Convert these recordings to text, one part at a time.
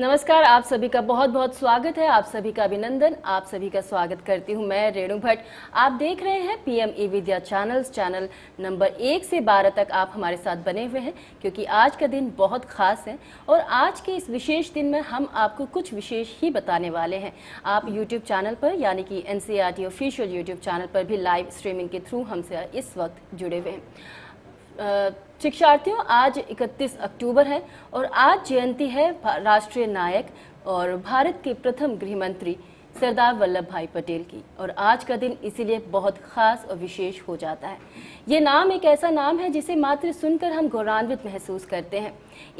नमस्कार आप सभी का बहुत बहुत स्वागत है आप सभी का अभिनंदन आप सभी का स्वागत करती हूं मैं रेणु भट्ट आप देख रहे हैं PM e Vidya channel channel number एक से बारह तक आप हमारे साथ बने हुए हैं क्योंकि आज का दिन बहुत खास है और आज के इस विशेष दिन में हम आपको कुछ विशेष ही बताने वाले हैं आप यूट्यूब चैनल पर यानी कि एन ऑफिशियल यूट्यूब चैनल पर भी लाइव स्ट्रीमिंग के थ्रू हमसे इस वक्त जुड़े हुए हैं शिक्षार्थियों आज 31 अक्टूबर है और आज जयंती है राष्ट्रीय नायक और भारत के प्रथम गृह मंत्री सरदार वल्लभ भाई पटेल की और आज का दिन इसीलिए बहुत खास और विशेष हो जाता है ये नाम एक ऐसा नाम है जिसे मात्र सुनकर हम गौरवान्वित महसूस करते हैं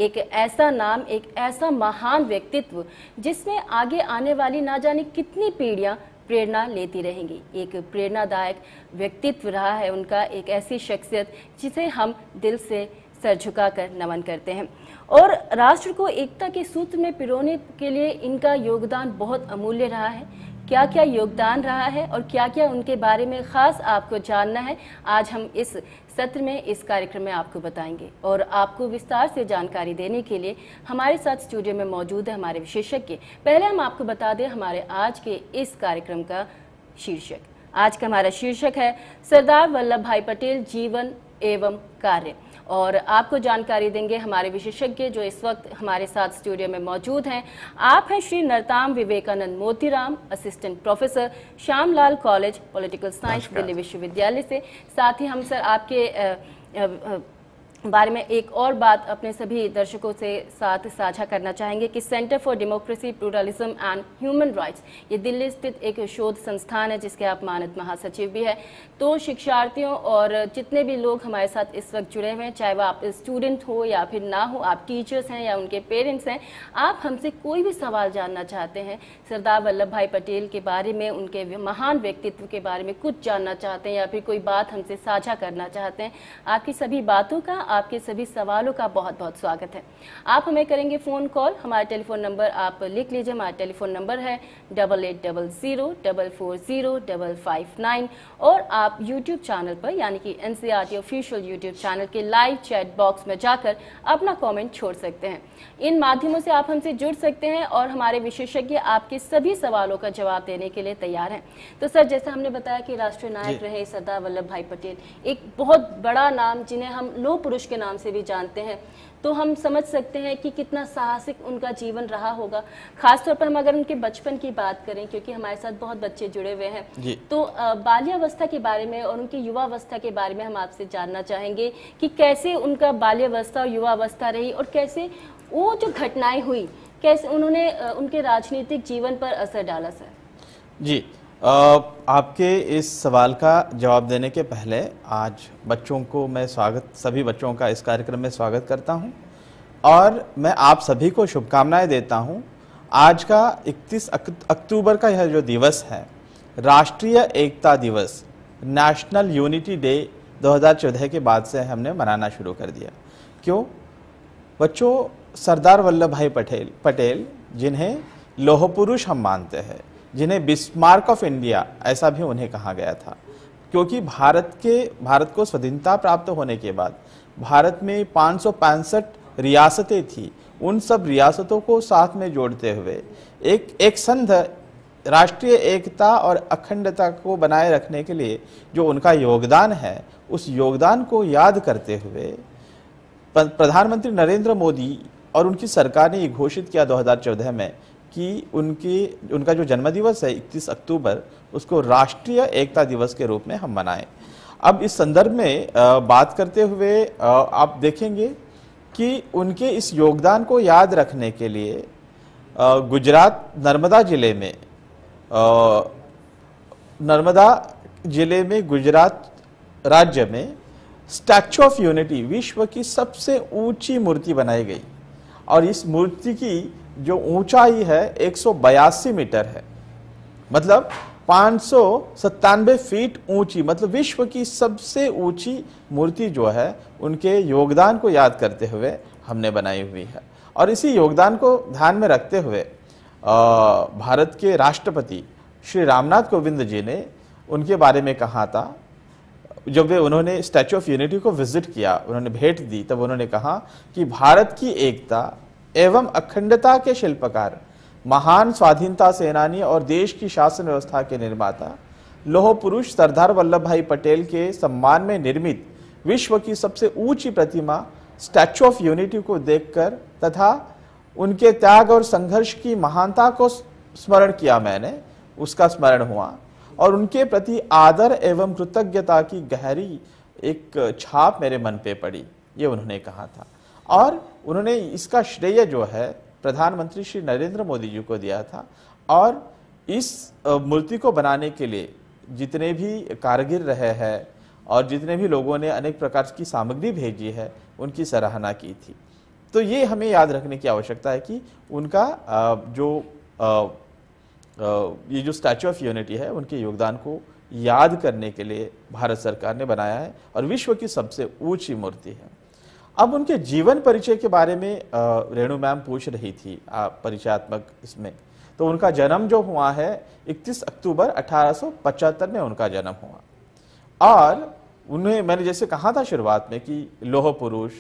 एक ऐसा नाम एक ऐसा महान व्यक्तित्व जिसमें आगे आने वाली ना जाने कितनी पीढ़ियां प्रेरणा लेती रहेंगी एक प्रेरणादायक व्यक्तित्व रहा है उनका एक ऐसी शख्सियत जिसे हम दिल से सर झुकाकर नमन करते हैं और राष्ट्र को एकता के सूत्र में पिरोने के लिए इनका योगदान बहुत अमूल्य रहा है क्या क्या योगदान रहा है और क्या क्या उनके बारे में ख़ास आपको जानना है आज हम इस सत्र में इस कार्यक्रम में आपको बताएंगे और आपको विस्तार से जानकारी देने के लिए हमारे साथ स्टूडियो में मौजूद है हमारे विशेषज्ञ पहले हम आपको बता दें हमारे आज के इस कार्यक्रम का शीर्षक आज का हमारा शीर्षक है सरदार वल्लभ भाई पटेल जीवन एवं कार्य और आपको जानकारी देंगे हमारे विशेषज्ञ जो इस वक्त हमारे साथ स्टूडियो में मौजूद हैं आप हैं Shri Nartam Vivekanand Motiram assistant professor Shyamlal college political science Delhi विश्वविद्यालय से साथ ही हम सर आपके आ, आ, आ, बारे में एक और बात अपने सभी दर्शकों से साथ साझा करना चाहेंगे कि centre for democracy pluralism and human rights ये दिल्ली स्थित एक शोध संस्थान है जिसके आप मानद महासचिव भी हैं तो शिक्षार्थियों और जितने भी लोग हमारे साथ इस वक्त जुड़े हुए हैं चाहे वह आप स्टूडेंट हो या फिर ना हो आप टीचर्स हैं या उनके पेरेंट्स हैं आप हमसे कोई भी सवाल जानना चाहते हैं सरदार वल्लभ भाई पटेल के बारे में उनके महान व्यक्तित्व के बारे में कुछ जानना चाहते हैं या फिर कोई बात हमसे साझा करना चाहते हैं आपकी सभी बातों का आपके सभी सवालों का बहुत बहुत स्वागत है आप हमें करेंगे फ़ोन कॉल हमारा टेलीफोन नंबर आप लिख लीजिए हमारा टेलीफोन नंबर है double eight double zero double four zero double five nine और आप यूट्यूब चैनल पर यानी कि एन ऑफिशियल यूट्यूब चैनल के लाइव चैट बॉक्स में जाकर अपना कॉमेंट छोड़ सकते हैं इन माध्यमों से आप हमसे जुड़ सकते हैं और हमारे विशेषज्ञ आपके सभी सवालों का जवाब देने के लिए तैयार हैं तो सर जैसे हमने बताया कि राष्ट्रीय नायक रहे सरदार वल्लभ भाई पटेल एक बहुत बड़ा नाम जिन्हें हम लोह पुरुष पुरुष के नाम से भी जानते हैं तो हम समझ सकते हैं कि कितना साहसिक उनका जीवन रहा होगा खासतौर पर हम अगर उनके बचपन की बात करें क्योंकि हमारे साथ बहुत बच्चे जुड़े हुए हैं तो बाल्यावस्था के बारे में और उनकी युवावस्था के बारे में हम आपसे जानना चाहेंगे कि कैसे उनका बाल्यावस्था और युवावस्था रही और कैसे वो जो घटनाएं हुई कैसे उन्होंने उनके राजनीतिक जीवन पर असर डाला सर जी आपके इस सवाल का जवाब देने के पहले आज बच्चों को मैं स्वागत सभी बच्चों का इस कार्यक्रम में स्वागत करता हूं और मैं आप सभी को शुभकामनाएं देता हूं आज का 31 अक्टूबर का यह जो दिवस है राष्ट्रीय एकता दिवस नेशनल यूनिटी डे 2014 के बाद से हमने मनाना शुरू कर दिया क्यों बच्चों सरदार वल्लभ भाई पटेल पटेल जिन्हें लोहपुरुष हम मानते हैं जिन्हें बिस्मार्क ऑफ इंडिया ऐसा भी उन्हें कहा गया था क्योंकि भारत के भारत को स्वतंत्रता प्राप्त होने के बाद भारत में पाँच रियासतें थी उन सब रियासतों को साथ में जोड़ते हुए एक एक संध राष्ट्रीय एकता और अखंडता को बनाए रखने के लिए जो उनका योगदान है उस योगदान को याद करते हुए प्रधानमंत्री नरेंद्र मोदी और उनकी सरकार ने ये घोषित किया 2014 में कि उनके उनका जो जन्मदिवस है 31 अक्टूबर उसको राष्ट्रीय एकता दिवस के रूप में हम मनाएं अब इस संदर्भ में बात करते हुए आप देखेंगे कि उनके इस योगदान को याद रखने के लिए गुजरात नर्मदा ज़िले में नर्मदा ज़िले में गुजरात राज्य में स्टैचू ऑफ यूनिटी विश्व की सबसे ऊंची मूर्ति बनाई गई और इस मूर्ति की जो ऊंचाई है एक मीटर है मतलब पाँच फीट ऊंची मतलब विश्व की सबसे ऊंची मूर्ति जो है उनके योगदान को याद करते हुए हमने बनाई हुई है और इसी योगदान को ध्यान में रखते हुए भारत के राष्ट्रपति श्री रामनाथ कोविंद जी ने उनके बारे में कहा था जब वे उन्होंने स्टैचू ऑफ यूनिटी को विजिट किया उन्होंने भेंट दी तब उन्होंने कहा कि भारत की एकता एवं अखंडता के शिल्पकार महान स्वाधीनता सेनानी और देश की शासन व्यवस्था के निर्माता लोह पुरुष सरदार वल्लभ भाई पटेल के सम्मान में निर्मित विश्व की सबसे ऊंची प्रतिमा स्टैचू ऑफ यूनिटी को देखकर तथा उनके त्याग और संघर्ष की महानता को स्मरण किया मैंने उसका स्मरण हुआ और उनके प्रति आदर एवं कृतज्ञता की गहरी एक छाप मेरे मन पे पड़ी ये उन्होंने कहा था और उन्होंने इसका श्रेय जो है प्रधानमंत्री श्री नरेंद्र मोदी जी को दिया था और इस मूर्ति को बनाने के लिए जितने भी कारगिर रहे हैं और जितने भी लोगों ने अनेक प्रकार की सामग्री भेजी है उनकी सराहना की थी तो ये हमें याद रखने की आवश्यकता है कि उनका जो ये जो स्टैचू ऑफ यूनिटी है उनके योगदान को याद करने के लिए भारत सरकार ने बनाया है और विश्व की सबसे ऊंची मूर्ति है अब उनके जीवन परिचय के बारे में रेणु मैम पूछ रही थी परिचयात्मक इसमें तो उनका जन्म जो हुआ है 31 अक्टूबर 1875 में उनका जन्म हुआ और उन्हें मैंने जैसे कहा था शुरुआत में कि लोह पुरुष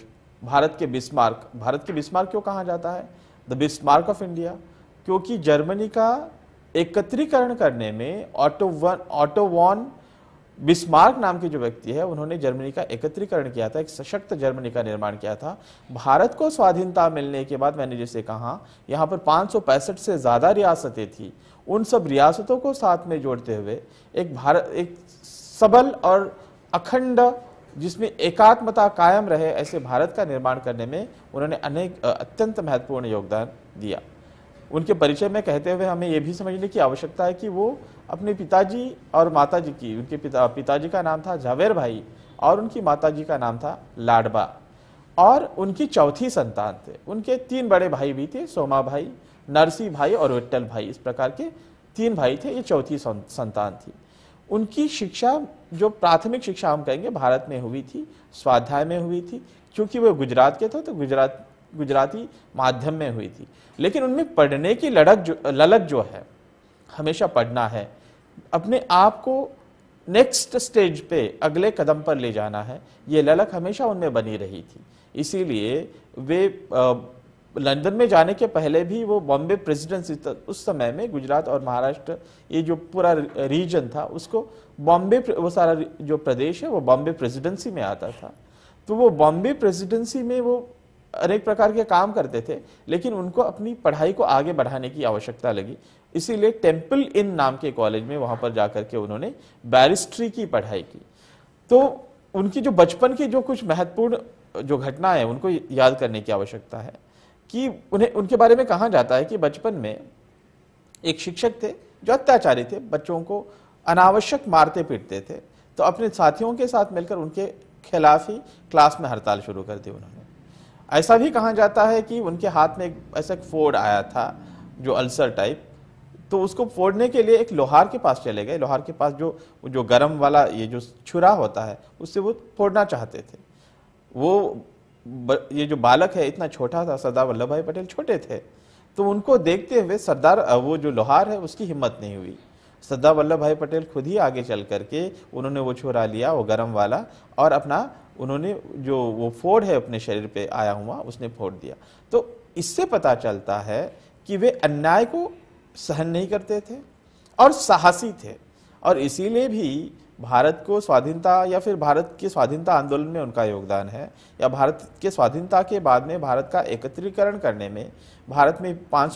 भारत के बिस्मार्क भारत के बिस्मार्क क्यों कहा जाता है द बिस्मार्क ऑफ इंडिया क्योंकि जर्मनी का एकत्रीकरण करने में ऑटोवन ऑटोवॉन बिस्मार्क नाम के जो व्यक्ति है उन्होंने जर्मनी का एकत्रीकरण किया था एक सशक्त जर्मनी का निर्माण किया था भारत को स्वाधीनता मिलने के बाद मैंने जैसे कहा यहाँ पर पाँच से ज़्यादा रियासतें थी उन सब रियासतों को साथ में जोड़ते हुए एक भारत एक सबल और अखंड जिसमें एकात्मता कायम रहे ऐसे भारत का निर्माण करने में उन्होंने अनेक अत्यंत महत्वपूर्ण योगदान दिया उनके परिचय में कहते हुए हमें यह भी समझने की आवश्यकता है कि वो अपने पिताजी और माताजी की उनके पिता पिताजी का नाम था जावेर भाई और उनकी माताजी का नाम था लाडबा और उनकी चौथी संतान थे उनके तीन बड़े भाई भी थे सोमा भाई नरसी भाई और विट्टल भाई इस प्रकार के तीन भाई थे ये चौथी संतान थी उनकी शिक्षा जो प्राथमिक शिक्षा हम कहेंगे भारत में हुई थी स्वाध्याय में हुई थी क्योंकि वह गुजरात के थे तो गुजरात गुजराती माध्यम में हुई थी लेकिन उनमें पढ़ने की लड़क जो ललक जो है हमेशा पढ़ना है अपने आप को नेक्स्ट स्टेज पे अगले कदम पर ले जाना है ये ललक हमेशा उनमें बनी रही थी इसीलिए वे लंदन में जाने के पहले भी वो बॉम्बे प्रेसिडेंसी उस समय में गुजरात और महाराष्ट्र ये जो पूरा रीजन था उसको बॉम्बे वो सारा जो प्रदेश है वो बॉम्बे प्रेसिडेंसी में आता था तो वो बॉम्बे प्रेसिडेंसी में वो अनेक प्रकार के काम करते थे लेकिन उनको अपनी पढ़ाई को आगे बढ़ाने की आवश्यकता लगी इसीलिए टेम्पल इन नाम के कॉलेज में वहां पर जाकर के उन्होंने बैरिस्ट्री की पढ़ाई की तो उनकी जो बचपन की जो कुछ महत्वपूर्ण जो घटना है उनको याद करने की आवश्यकता है कि उन्हें उनके बारे में कहा जाता है कि बचपन में एक शिक्षक थे जो अत्याचारी थे बच्चों को अनावश्यक मारते पीटते थे तो अपने साथियों के साथ मिलकर उनके खिलाफ ही क्लास में हड़ताल शुरू कर दी उन्होंने ऐसा भी कहा जाता है कि उनके हाथ में एक ऐसा फोड़ आया था जो अल्सर टाइप तो उसको फोड़ने के लिए एक लोहार के पास चले गए लोहार के पास जो जो गरम वाला ये जो छुरा होता है उससे वो फोड़ना चाहते थे वो ये जो बालक है इतना छोटा था सरदार वल्लभ भाई पटेल छोटे थे तो उनको देखते हुए सरदार वो जो लोहार है उसकी हिम्मत नहीं हुई सरदार वल्लभ भाई पटेल खुद ही आगे चल करके उन्होंने वो छुरा लिया वो गर्म वाला और अपना उन्होंने जो वो फोड़ है अपने शरीर पे आया हुआ उसने फोड़ दिया तो इससे पता चलता है कि वे अन्याय को सहन नहीं करते थे और साहसी थे और इसीलिए भी भारत को स्वाधीनता या फिर भारत के स्वाधीनता आंदोलन में उनका योगदान है या भारत के स्वाधीनता के बाद में भारत का एकत्रीकरण करने में भारत में पाँच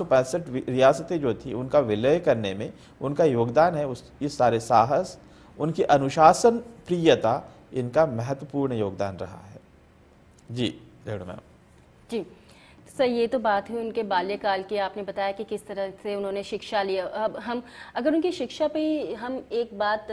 रियासतें जो थी उनका विलय करने में उनका योगदान है उस इस सारे साहस उनकी अनुशासन प्रियता इनका महत्वपूर्ण योगदान रहा है जी मैम जी सर ये तो बात है उनके बाल्यकाल की आपने बताया कि किस तरह से उन्होंने शिक्षा लिया अब हम अगर उनकी शिक्षा पे हम एक बात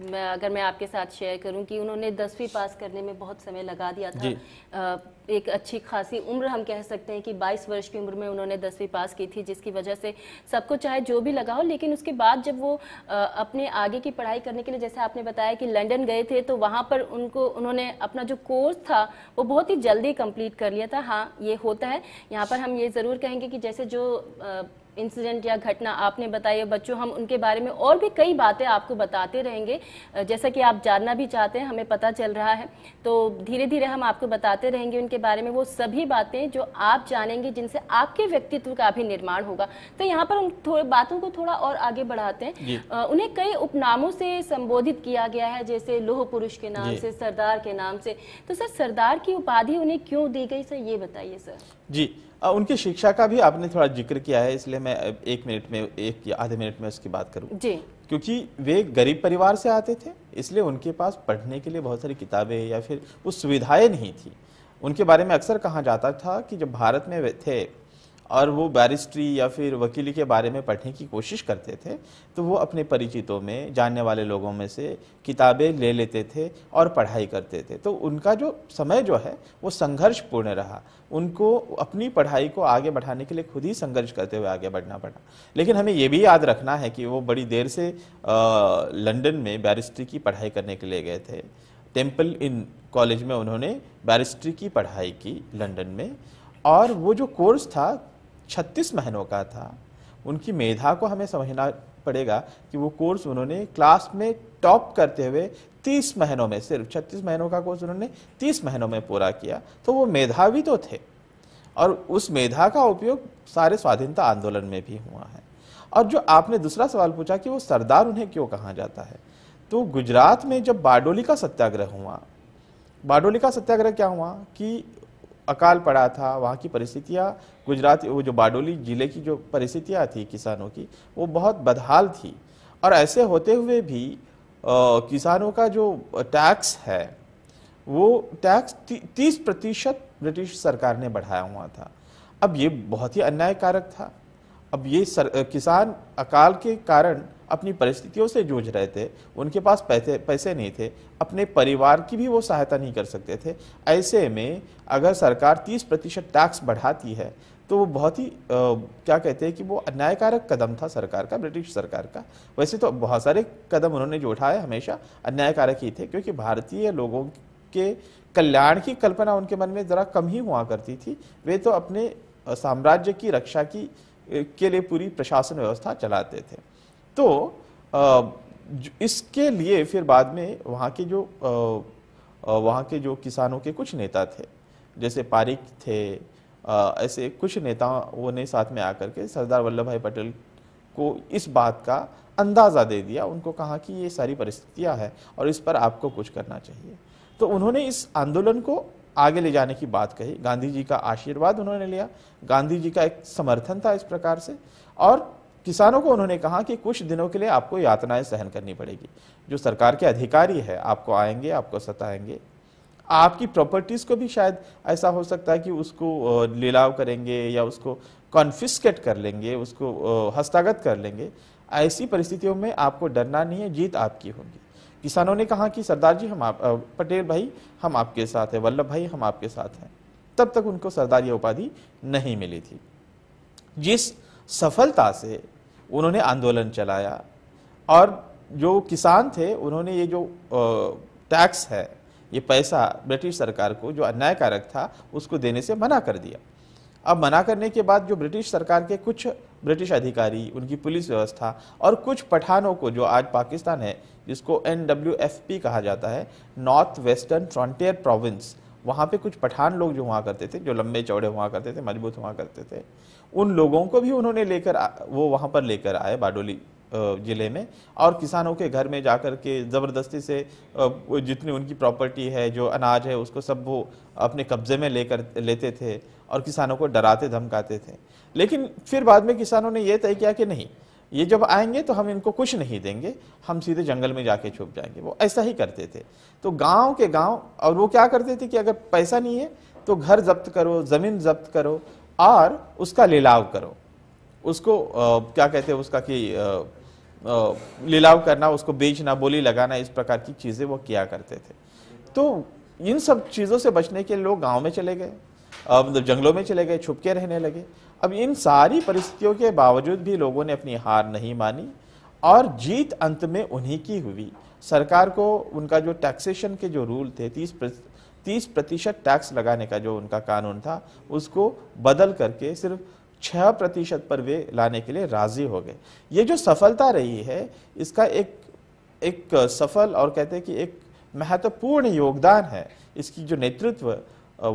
मैं अगर मैं आपके साथ शेयर करूं कि उन्होंने दसवीं पास करने में बहुत समय लगा दिया था आ, एक अच्छी खासी उम्र हम कह सकते हैं कि 22 वर्ष की उम्र में उन्होंने दसवीं पास की थी जिसकी वजह से सबको चाहे जो भी लगा हो लेकिन उसके बाद जब वो आ, अपने आगे की पढ़ाई करने के लिए जैसे आपने बताया कि लंदन गए थे तो वहाँ पर उनको उन्होंने अपना जो कोर्स था वो बहुत ही जल्दी कम्प्लीट कर लिया था हाँ ये होता है यहाँ पर हम ये ज़रूर कहेंगे कि जैसे जो आ, इंसिडेंट या घटना आपने बताई है बच्चों हम उनके बारे में और भी कई बातें आपको बताते रहेंगे जैसा कि आप जानना भी चाहते हैं हमें पता चल रहा है तो धीरे धीरे हम आपको बताते रहेंगे उनके बारे में वो सभी बातें जो आप जानेंगे जिनसे आपके व्यक्तित्व का भी निर्माण होगा तो यहाँ पर उन थोड़े बातों को थोड़ा और आगे बढ़ाते हैं उन्हें कई उपनामों से संबोधित किया गया है जैसे लोह पुरुष के नाम से सरदार के नाम से तो सर सरदार की उपाधि उन्हें क्यों दी गई सर ये बताइए सर जी उनकी शिक्षा का भी आपने थोड़ा जिक्र किया है इसलिए मैं एक मिनट में एक या आधे मिनट में उसकी बात करूँ जी क्योंकि वे गरीब परिवार से आते थे इसलिए उनके पास पढ़ने के लिए बहुत सारी किताबें या फिर वो सुविधाएं नहीं थी उनके बारे में अक्सर कहा जाता था कि जब भारत में थे और वो बैरिस्ट्री या फिर वकीली के बारे में पढ़ने की कोशिश करते थे तो वो अपने परिचितों में जानने वाले लोगों में से किताबें ले लेते थे और पढ़ाई करते थे तो उनका जो समय जो है वो संघर्षपूर्ण रहा उनको अपनी पढ़ाई को आगे बढ़ाने के लिए खुद ही संघर्ष करते हुए आगे बढ़ना पड़ा लेकिन हमें ये भी याद रखना है कि वो बड़ी देर से लंदन में बैरिस्ट्री की पढ़ाई करने के लिए गए थे टेम्पल इन कॉलेज में उन्होंने बैरिस्ट्री की पढ़ाई की लंदन में और वो जो कोर्स था छत्तीस महीनों का था उनकी मेधा को हमें समझना पड़ेगा कि वो कोर्स उन्होंने क्लास में टॉप करते हुए तीस महीनों में सिर्फ छत्तीस महीनों का कोर्स उन्होंने तीस महीनों में पूरा किया तो वो मेधावी तो थे और उस मेधा का उपयोग सारे स्वाधीनता आंदोलन में भी हुआ है और जो आपने दूसरा सवाल पूछा कि वो सरदार उन्हें क्यों कहा जाता है तो गुजरात में जब बाडोली का सत्याग्रह हुआ बाडोली का सत्याग्रह क्या हुआ कि अकाल पड़ा था वहाँ की परिस्थितियाँ गुजरात वो जो बाडोली ज़िले की जो परिस्थितियाँ थी किसानों की वो बहुत बदहाल थी और ऐसे होते हुए भी किसानों का जो टैक्स है वो टैक्स तीस प्रतिशत ब्रिटिश सरकार ने बढ़ाया हुआ था अब ये बहुत ही अन्यायकारक था अब ये सर, किसान अकाल के कारण अपनी परिस्थितियों से जूझ रहे थे उनके पास पैसे पैसे नहीं थे अपने परिवार की भी वो सहायता नहीं कर सकते थे ऐसे में अगर सरकार 30 प्रतिशत टैक्स बढ़ाती है तो वो बहुत ही आ, क्या कहते हैं कि वो अन्यायकारक कदम था सरकार का ब्रिटिश सरकार का वैसे तो बहुत सारे कदम उन्होंने जो उठाए हमेशा अन्यायकारक ही थे क्योंकि भारतीय लोगों के कल्याण की कल्पना उनके मन में ज़रा कम ही हुआ करती थी वे तो अपने साम्राज्य की रक्षा की के लिए पूरी प्रशासन व्यवस्था चलाते थे तो आ, इसके लिए फिर बाद में वहाँ के जो आ, वहाँ के जो किसानों के कुछ नेता थे जैसे पारिक थे ऐसे कुछ नेताओं ने साथ में आकर के सरदार वल्लभ भाई पटेल को इस बात का अंदाज़ा दे दिया उनको कहा कि ये सारी परिस्थितियाँ हैं और इस पर आपको कुछ करना चाहिए तो उन्होंने इस आंदोलन को आगे ले जाने की बात कही गांधी जी का आशीर्वाद उन्होंने लिया गांधी जी का एक समर्थन था इस प्रकार से और किसानों को उन्होंने कहा कि कुछ दिनों के लिए आपको यातनाएं सहन करनी पड़ेगी जो सरकार के अधिकारी है आपको आएंगे आपको सताएंगे आपकी प्रॉपर्टीज़ को भी शायद ऐसा हो सकता है कि उसको लीलाव करेंगे या उसको कॉन्फिस्केट कर लेंगे उसको हस्तागत कर लेंगे ऐसी परिस्थितियों में आपको डरना नहीं है जीत आपकी होगी किसानों ने कहा कि सरदार जी हम आप पटेल भाई हम आपके साथ हैं वल्लभ भाई हम आपके साथ हैं तब तक उनको सरदार उपाधि नहीं मिली थी जिस सफलता से उन्होंने आंदोलन चलाया और जो किसान थे उन्होंने ये जो टैक्स है ये पैसा ब्रिटिश सरकार को जो अन्यायकारक था उसको देने से मना कर दिया अब मना करने के बाद जो ब्रिटिश सरकार के कुछ ब्रिटिश अधिकारी उनकी पुलिस व्यवस्था और कुछ पठानों को जो आज पाकिस्तान है जिसको एन कहा जाता है नॉर्थ वेस्टर्न फ्रंटियर प्रोविंस वहाँ पे कुछ पठान लोग जो हुआ करते थे जो लंबे चौड़े हुआ करते थे मजबूत हुआ करते थे उन लोगों को भी उन्होंने लेकर वो वहाँ पर लेकर आए बाडोली ज़िले में और किसानों के घर में जाकर के ज़बरदस्ती से जितनी उनकी प्रॉपर्टी है जो अनाज है उसको सब वो अपने कब्ज़े में लेकर लेते थे और किसानों को डराते धमकाते थे लेकिन फिर बाद में किसानों ने यह तय किया कि नहीं ये जब आएंगे तो हम इनको कुछ नहीं देंगे हम सीधे जंगल में जाके छुप जाएंगे वो ऐसा ही करते थे तो गांव के गांव और वो क्या करते थे कि अगर पैसा नहीं है तो घर जब्त करो ज़मीन जब्त करो और उसका लीलाव करो उसको आ, क्या कहते हैं उसका कि लिलाव करना उसको बेचना बोली लगाना इस प्रकार की चीज़ें वो किया करते थे तो इन सब चीज़ों से बचने के लिए लोग गाँव में चले गए अब मतलब जंगलों में चले गए छुपके रहने लगे अब इन सारी परिस्थितियों के बावजूद भी लोगों ने अपनी हार नहीं मानी और जीत अंत में उन्हीं की हुई सरकार को उनका जो टैक्सेशन के जो रूल थे तीस तीस प्रतिशत टैक्स लगाने का जो उनका कानून था उसको बदल करके सिर्फ छः प्रतिशत पर वे लाने के लिए राज़ी हो गए ये जो सफलता रही है इसका एक एक सफल और कहते हैं कि एक महत्वपूर्ण योगदान है इसकी जो नेतृत्व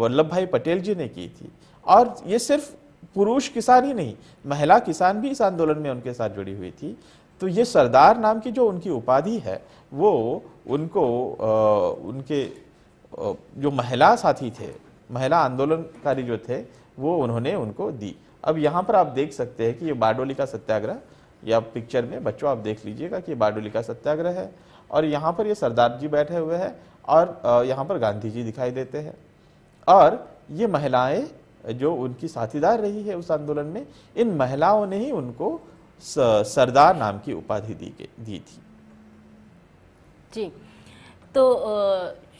वल्लभ भाई पटेल जी ने की थी और ये सिर्फ पुरुष किसान ही नहीं महिला किसान भी इस आंदोलन में उनके साथ जुड़ी हुई थी तो ये सरदार नाम की जो उनकी उपाधि है वो उनको आ, उनके जो महिला साथी थे महिला आंदोलनकारी जो थे वो उन्होंने उनको दी अब यहाँ पर आप देख सकते हैं कि ये बारडोली का सत्याग्रह या पिक्चर में बच्चों आप देख लीजिएगा कि बारडोली का सत्याग्रह है और यहाँ पर ये सरदार जी बैठे हुए हैं और यहाँ पर गांधी जी दिखाई देते हैं और ये महिलाएं जो उनकी साथीदार रही है उस आंदोलन में इन महिलाओं ने ही उनको सरदार नाम की उपाधि दी गई दी थी जी तो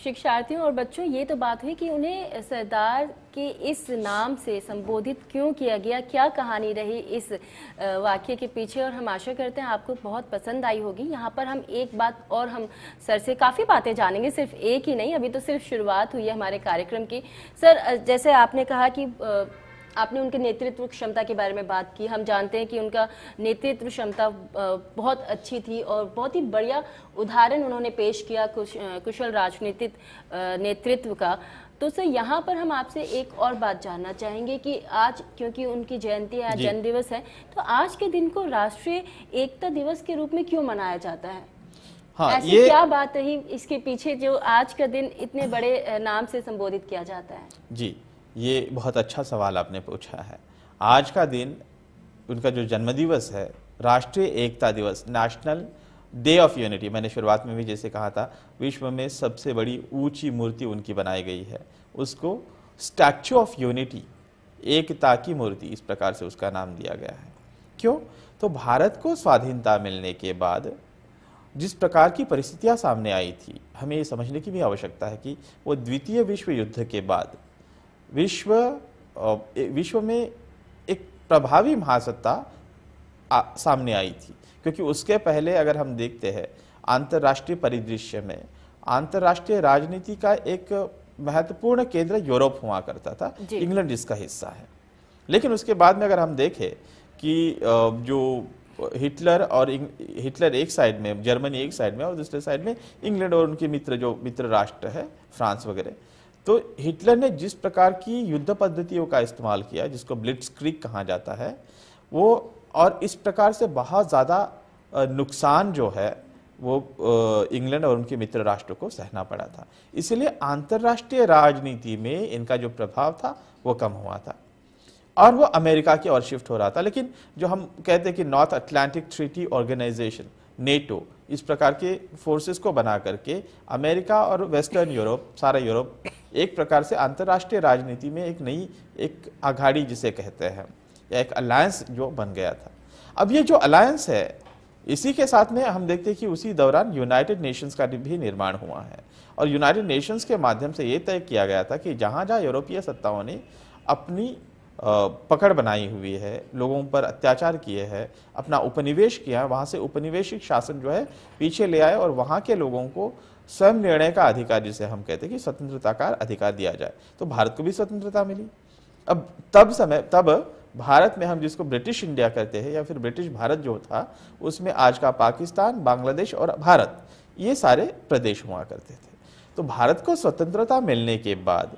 शिक्षार्थियों और बच्चों ये तो बात हुई कि उन्हें सरदार के इस नाम से संबोधित क्यों किया गया क्या कहानी रही इस वाक्य के पीछे और हम आशा करते हैं आपको बहुत पसंद आई होगी यहाँ पर हम एक बात और हम सर से काफ़ी बातें जानेंगे सिर्फ एक ही नहीं अभी तो सिर्फ शुरुआत हुई है हमारे कार्यक्रम की सर जैसे आपने कहा कि आपने उनके नेतृत्व क्षमता के बारे में बात की हम जानते हैं कि उनका नेतृत्व क्षमता बहुत अच्छी थी और बहुत ही बढ़िया उदाहरण उन्होंने पेश किया कुश, कुशल राजनीतिक नेतृत्व का तो सर यहाँ पर हम आपसे एक और बात जानना चाहेंगे कि आज क्योंकि उनकी जयंती है जन्म दिवस है तो आज के दिन को राष्ट्रीय एकता दिवस के रूप में क्यों मनाया जाता है हाँ, ऐसी ये क्या बात रही इसके पीछे जो आज का दिन इतने बड़े नाम से संबोधित किया जाता है जी ये बहुत अच्छा सवाल आपने पूछा है आज का दिन उनका जो जन्मदिवस है राष्ट्रीय एकता दिवस नेशनल डे ऑफ यूनिटी मैंने शुरुआत में भी जैसे कहा था विश्व में सबसे बड़ी ऊंची मूर्ति उनकी बनाई गई है उसको स्टैचू ऑफ यूनिटी एकता की मूर्ति इस प्रकार से उसका नाम दिया गया है क्यों तो भारत को स्वाधीनता मिलने के बाद जिस प्रकार की परिस्थितियां सामने आई थी हमें ये समझने की भी आवश्यकता है कि वो द्वितीय विश्व युद्ध के बाद विश्व विश्व में एक प्रभावी महासत्ता सामने आई थी क्योंकि उसके पहले अगर हम देखते हैं अंतर्राष्ट्रीय परिदृश्य में अंतर्राष्ट्रीय राजनीति का एक महत्वपूर्ण केंद्र यूरोप हुआ करता था इंग्लैंड इसका हिस्सा है लेकिन उसके बाद में अगर हम देखें कि जो हिटलर और हिटलर एक साइड में जर्मनी एक साइड में और दूसरे साइड में इंग्लैंड और उनके मित्र जो मित्र राष्ट्र है फ्रांस वगैरह तो हिटलर ने जिस प्रकार की युद्ध पद्धतियों का इस्तेमाल किया जिसको ब्लिट्स क्रिक कहा जाता है वो और इस प्रकार से बहुत ज़्यादा नुकसान जो है वो इंग्लैंड और उनके मित्र राष्ट्रों को सहना पड़ा था इसलिए अंतर्राष्ट्रीय राजनीति में इनका जो प्रभाव था वो कम हुआ था और वो अमेरिका की ओर शिफ्ट हो रहा था लेकिन जो हम कहते हैं कि North Atlantic Treaty Organization NATO इस प्रकार के फोर्सेस को बना करके अमेरिका और वेस्टर्न यूरोप सारा यूरोप एक प्रकार से अंतर्राष्ट्रीय राजनीति में एक नई एक आघाड़ी जिसे कहते हैं या एक अलायंस जो बन गया था अब ये जो अलायंस है इसी के साथ में हम देखते हैं कि उसी दौरान यूनाइटेड नेशंस का भी निर्माण हुआ है और यूनाइटेड नेशंस के माध्यम से ये तय किया गया था कि जहाँ जहाँ यूरोपीय सत्ताओं ने अपनी पकड़ बनाई हुई है लोगों पर अत्याचार किए हैं अपना उपनिवेश किया वहाँ से उपनिवेशिक शासन जो है पीछे ले आए और वहाँ के लोगों को स्वयं निर्णय का अधिकार जिसे हम कहते हैं कि स्वतंत्रता का अधिकार दिया जाए तो भारत को भी स्वतंत्रता मिली अब तब समय तब भारत में हम जिसको ब्रिटिश इंडिया कहते हैं या फिर ब्रिटिश भारत जो था उसमें आज का पाकिस्तान बांग्लादेश और भारत ये सारे प्रदेश हुआ करते थे तो भारत को स्वतंत्रता मिलने के बाद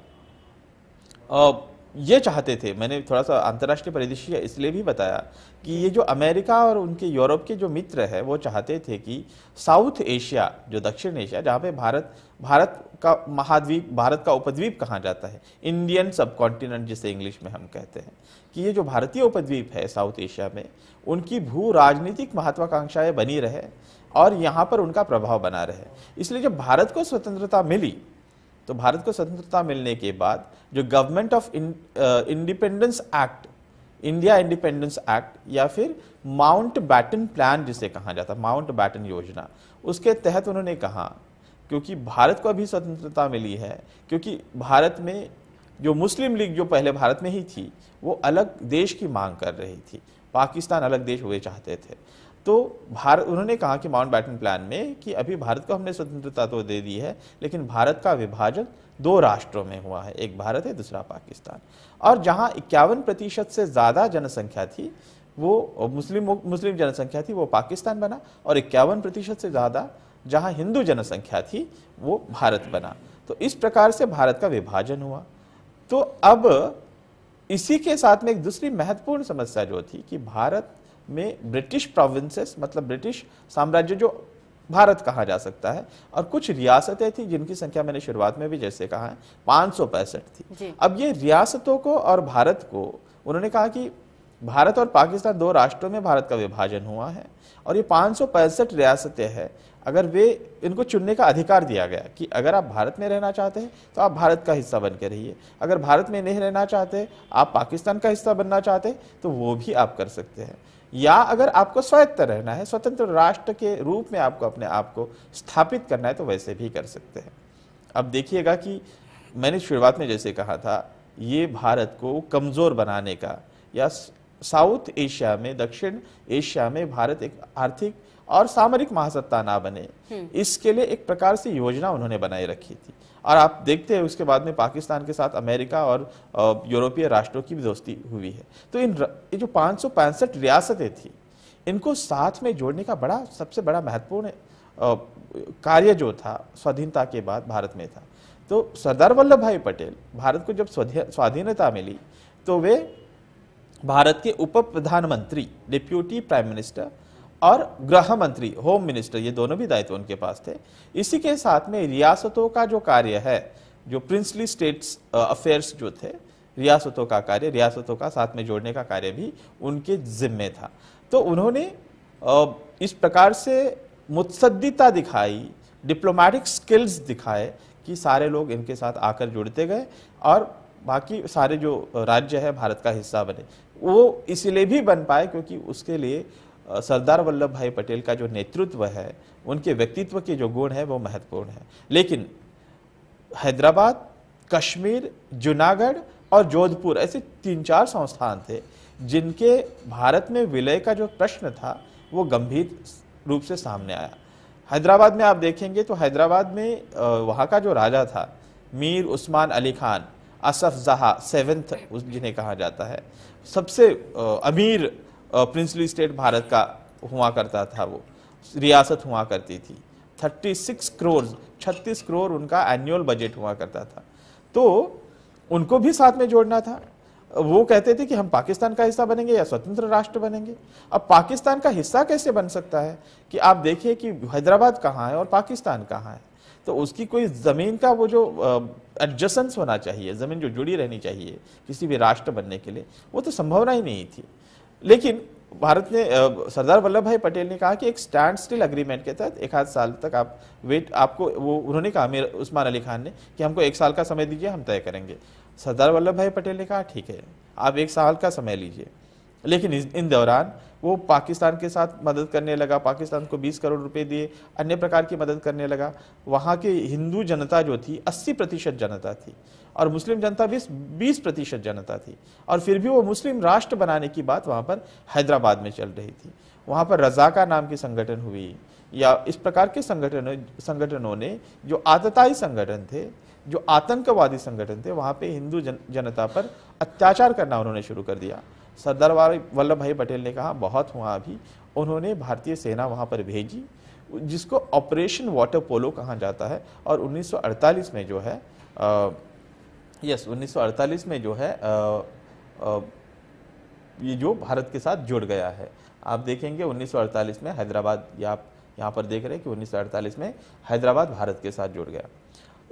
ये चाहते थे मैंने थोड़ा सा अंतर्राष्ट्रीय परिदृश्य इसलिए भी बताया कि ये जो अमेरिका और उनके यूरोप के जो मित्र है वो चाहते थे कि साउथ एशिया जो दक्षिण एशिया जहाँ पे भारत भारत का महाद्वीप भारत का उपद्वीप कहा जाता है इंडियन सब कॉन्टिनेंट जिसे इंग्लिश में हम कहते हैं कि ये जो भारतीय उपद्वीप है साउथ एशिया में उनकी भू राजनीतिक महत्वाकांक्षाएँ बनी रहे और यहाँ पर उनका प्रभाव बना रहे इसलिए जब भारत को स्वतंत्रता मिली तो भारत को स्वतंत्रता मिलने के बाद जो government of independence act India independence act या फिर माउंट बैटन प्लान जिसे कहा जाता है माउंट बैटन योजना उसके तहत उन्होंने कहा क्योंकि भारत को अभी स्वतंत्रता मिली है क्योंकि भारत में जो मुस्लिम लीग जो पहले भारत में ही थी वो अलग देश की मांग कर रही थी पाकिस्तान अलग देश हुए चाहते थे तो भारत उन्होंने कहा कि माउंट बैटन प्लान में कि अभी भारत को हमने स्वतंत्रता तो दे दी है लेकिन भारत का विभाजन दो राष्ट्रों में हुआ है एक भारत है दूसरा पाकिस्तान और जहाँ इक्यावन प्रतिशत से ज़्यादा जनसंख्या थी वो मुस्लिम मुस्लिम जनसंख्या थी वो पाकिस्तान बना और इक्यावन प्रतिशत से ज़्यादा जहाँ हिंदू जनसंख्या थी वो भारत बना तो इस प्रकार से भारत का विभाजन हुआ तो अब इसी के साथ में एक दूसरी महत्वपूर्ण समस्या जो थी कि भारत में ब्रिटिश प्रोविंसेस मतलब ब्रिटिश साम्राज्य जो भारत कहा जा सकता है और कुछ रियासतें थी जिनकी संख्या मैंने शुरुआत में भी जैसे कहा है पाँच थी अब ये रियासतों को और भारत को उन्होंने कहा कि भारत और पाकिस्तान दो राष्ट्रों में भारत का विभाजन हुआ है और ये पाँच रियासतें हैं अगर वे इनको चुनने का अधिकार दिया गया कि अगर आप भारत में रहना चाहते हैं तो आप भारत का हिस्सा बन के रहिए अगर भारत में नहीं रहना चाहते आप पाकिस्तान का हिस्सा बनना चाहते तो वो भी आप कर सकते हैं या अगर आपको स्वायत्त रहना है स्वतंत्र राष्ट्र के रूप में आपको अपने आप को स्थापित करना है तो वैसे भी कर सकते हैं अब देखिएगा कि मैंने शुरुआत में जैसे कहा था ये भारत को कमज़ोर बनाने का या साउथ एशिया में दक्षिण एशिया में भारत एक आर्थिक और सामरिक महासत्ता ना बने इसके लिए एक प्रकार से योजना उन्होंने बनाई रखी थी और आप देखते हैं उसके बाद में पाकिस्तान के साथ अमेरिका और यूरोपीय राष्ट्रों की भी दोस्ती हुई है तो इन ये जो पाँच रियासतें थी इनको साथ में जोड़ने का बड़ा सबसे बड़ा महत्वपूर्ण कार्य जो था स्वाधीनता के बाद भारत में था तो सरदार वल्लभ भाई पटेल भारत को जब स्वाधीनता मिली तो वे भारत के उप प्रधानमंत्री डिप्यूटी प्राइम मिनिस्टर और गृह मंत्री होम मिनिस्टर ये दोनों भी दायित्व उनके पास थे इसी के साथ में रियासतों का जो कार्य है जो प्रिंसली स्टेट्स अफेयर्स जो थे रियासतों का कार्य रियासतों का साथ में जोड़ने का कार्य भी उनके जिम्मे था तो उन्होंने इस प्रकार से मुत्सदिता दिखाई डिप्लोमेटिक स्किल्स दिखाए कि सारे लोग इनके साथ आकर जुड़ते गए और बाकी सारे जो राज्य है भारत का हिस्सा बने वो इसलिए भी बन पाए क्योंकि उसके लिए सरदार वल्लभ भाई पटेल का जो नेतृत्व है उनके व्यक्तित्व के जो गुण है वो महत्वपूर्ण है लेकिन हैदराबाद कश्मीर जूनागढ़ और जोधपुर ऐसे तीन चार संस्थान थे जिनके भारत में विलय का जो प्रश्न था वो गंभीर रूप से सामने आया हैदराबाद में आप देखेंगे तो हैदराबाद में वहाँ का जो राजा था मीर उस्मान अली खान असफ जहा सेवेंथ जिन्हें कहा जाता है सबसे अमीर प्रिंसली स्टेट भारत का हुआ करता था वो रियासत हुआ करती थी 36 करोड़ छत्तीस करोड़ उनका एनुअल बजट हुआ करता था तो उनको भी साथ में जोड़ना था वो कहते थे कि हम पाकिस्तान का हिस्सा बनेंगे या स्वतंत्र राष्ट्र बनेंगे अब पाकिस्तान का हिस्सा कैसे बन सकता है कि आप देखिए कि हैदराबाद कहाँ है और पाकिस्तान कहाँ है तो उसकी कोई ज़मीन का वो जो एडजस्टेंस होना चाहिए ज़मीन जो जुड़ी रहनी चाहिए किसी भी राष्ट्र बनने के लिए वो तो संभावना ही नहीं थी लेकिन भारत ने सरदार वल्लभ भाई पटेल ने कहा कि एक स्टैंड स्टिल अग्रीमेंट के तहत एक आध साल तक आप वेट आपको वो उन्होंने कहा मेर उस्मान अली खान ने कि हमको एक साल का समय दीजिए हम तय करेंगे सरदार वल्लभ भाई पटेल ने कहा ठीक है आप एक साल का समय लीजिए लेकिन इन दौरान वो पाकिस्तान के साथ मदद करने लगा पाकिस्तान को 20 करोड़ रुपए दिए अन्य प्रकार की मदद करने लगा वहाँ के हिंदू जनता जो थी 80 प्रतिशत जनता थी और मुस्लिम जनता भी बीस प्रतिशत जनता थी और फिर भी वो मुस्लिम राष्ट्र बनाने की बात वहाँ पर हैदराबाद में चल रही थी वहाँ पर रजाका नाम की संगठन हुई या इस प्रकार के संगठन संगठनों ने जो आतताई संगठन थे जो आतंकवादी संगठन थे वहाँ पर हिंदू जन, जनता पर अत्याचार करना उन्होंने शुरू कर दिया सरदार वल्लभ भाई पटेल ने कहा बहुत हुआ अभी उन्होंने भारतीय सेना वहाँ पर भेजी जिसको ऑपरेशन वाटर पोलो कहा जाता है और 1948 में जो है आ, यस 1948 में जो है आ, आ, ये जो भारत के साथ जुड़ गया है आप देखेंगे 1948 में हैदराबाद या आप यहाँ पर देख रहे हैं कि 1948 में हैदराबाद भारत के साथ जुड़ गया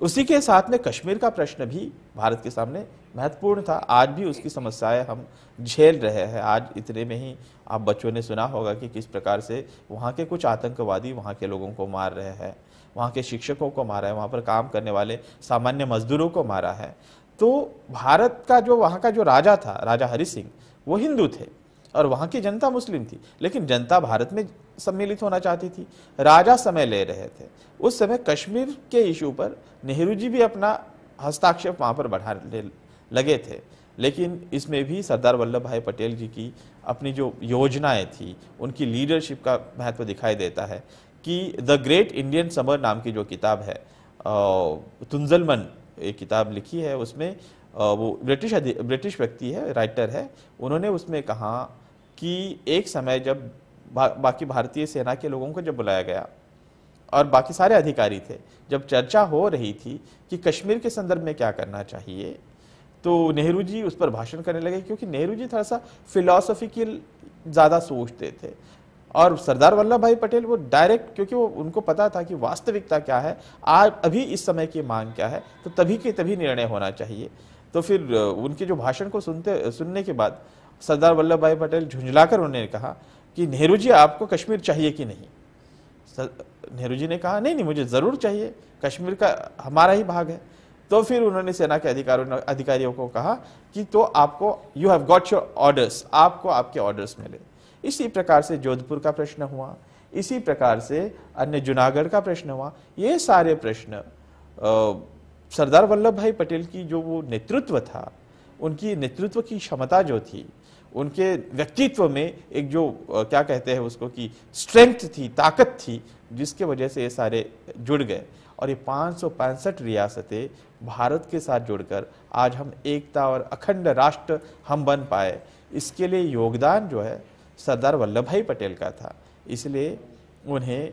उसी के साथ में कश्मीर का प्रश्न भी भारत के सामने महत्वपूर्ण था आज भी उसकी समस्याएं हम झेल रहे हैं आज इतने में ही आप बच्चों ने सुना होगा कि किस प्रकार से वहाँ के कुछ आतंकवादी वहाँ के लोगों को मार रहे हैं वहाँ के शिक्षकों को मारा है वहाँ पर काम करने वाले सामान्य मजदूरों को मारा है तो भारत का जो वहाँ का जो राजा था राजा हरि सिंह वो हिंदू थे और वहाँ की जनता मुस्लिम थी लेकिन जनता भारत में सम्मिलित होना चाहती थी राजा समय ले रहे थे उस समय कश्मीर के इशू पर नेहरू जी भी अपना हस्ताक्षेप वहाँ पर बढ़ा लगे थे लेकिन इसमें भी सरदार वल्लभ भाई पटेल जी की अपनी जो योजनाएं थी उनकी लीडरशिप का महत्व दिखाई देता है कि द ग्रेट इंडियन समर नाम की जो किताब है तुंजलमन एक किताब लिखी है उसमें वो ब्रिटिश ब्रिटिश व्यक्ति है राइटर है उन्होंने उसमें कहा कि एक समय जब बा, बाकी भारतीय सेना के लोगों को जब बुलाया गया और बाकी सारे अधिकारी थे जब चर्चा हो रही थी कि कश्मीर के संदर्भ में क्या करना चाहिए तो नेहरू जी उस पर भाषण करने लगे क्योंकि नेहरू जी थोड़ा सा फिलोसफिकल ज़्यादा सोचते थे और सरदार वल्लभ भाई पटेल वो डायरेक्ट क्योंकि वो उनको पता था कि वास्तविकता क्या है आज अभी इस समय की मांग क्या है तो तभी के तभी निर्णय होना चाहिए तो फिर उनके जो भाषण को सुनते सुनने के बाद सरदार वल्लभ भाई पटेल झुंझलाकर उन्होंने कहा कि नेहरू जी आपको कश्मीर चाहिए कि नहीं नेहरू जी ने कहा नहीं नहीं मुझे ज़रूर चाहिए कश्मीर का हमारा ही भाग है तो फिर उन्होंने सेना के अधिकारों अधिकारियों को कहा कि तो आपको you have got your orders आपको आपके ऑर्डर्स मिले इसी प्रकार से जोधपुर का प्रश्न हुआ इसी प्रकार से अन्य जूनागढ़ का प्रश्न हुआ ये सारे प्रश्न सरदार वल्लभ भाई पटेल की जो वो नेतृत्व था उनकी नेतृत्व की क्षमता जो थी उनके व्यक्तित्व में एक जो क्या कहते हैं उसको कि स्ट्रेंथ थी ताकत थी जिसके वजह से ये सारे जुड़ गए और ये पाँच रियासतें भारत के साथ जुड़कर आज हम एकता और अखंड राष्ट्र हम बन पाए इसके लिए योगदान जो है सरदार वल्लभ भाई पटेल का था इसलिए उन्हें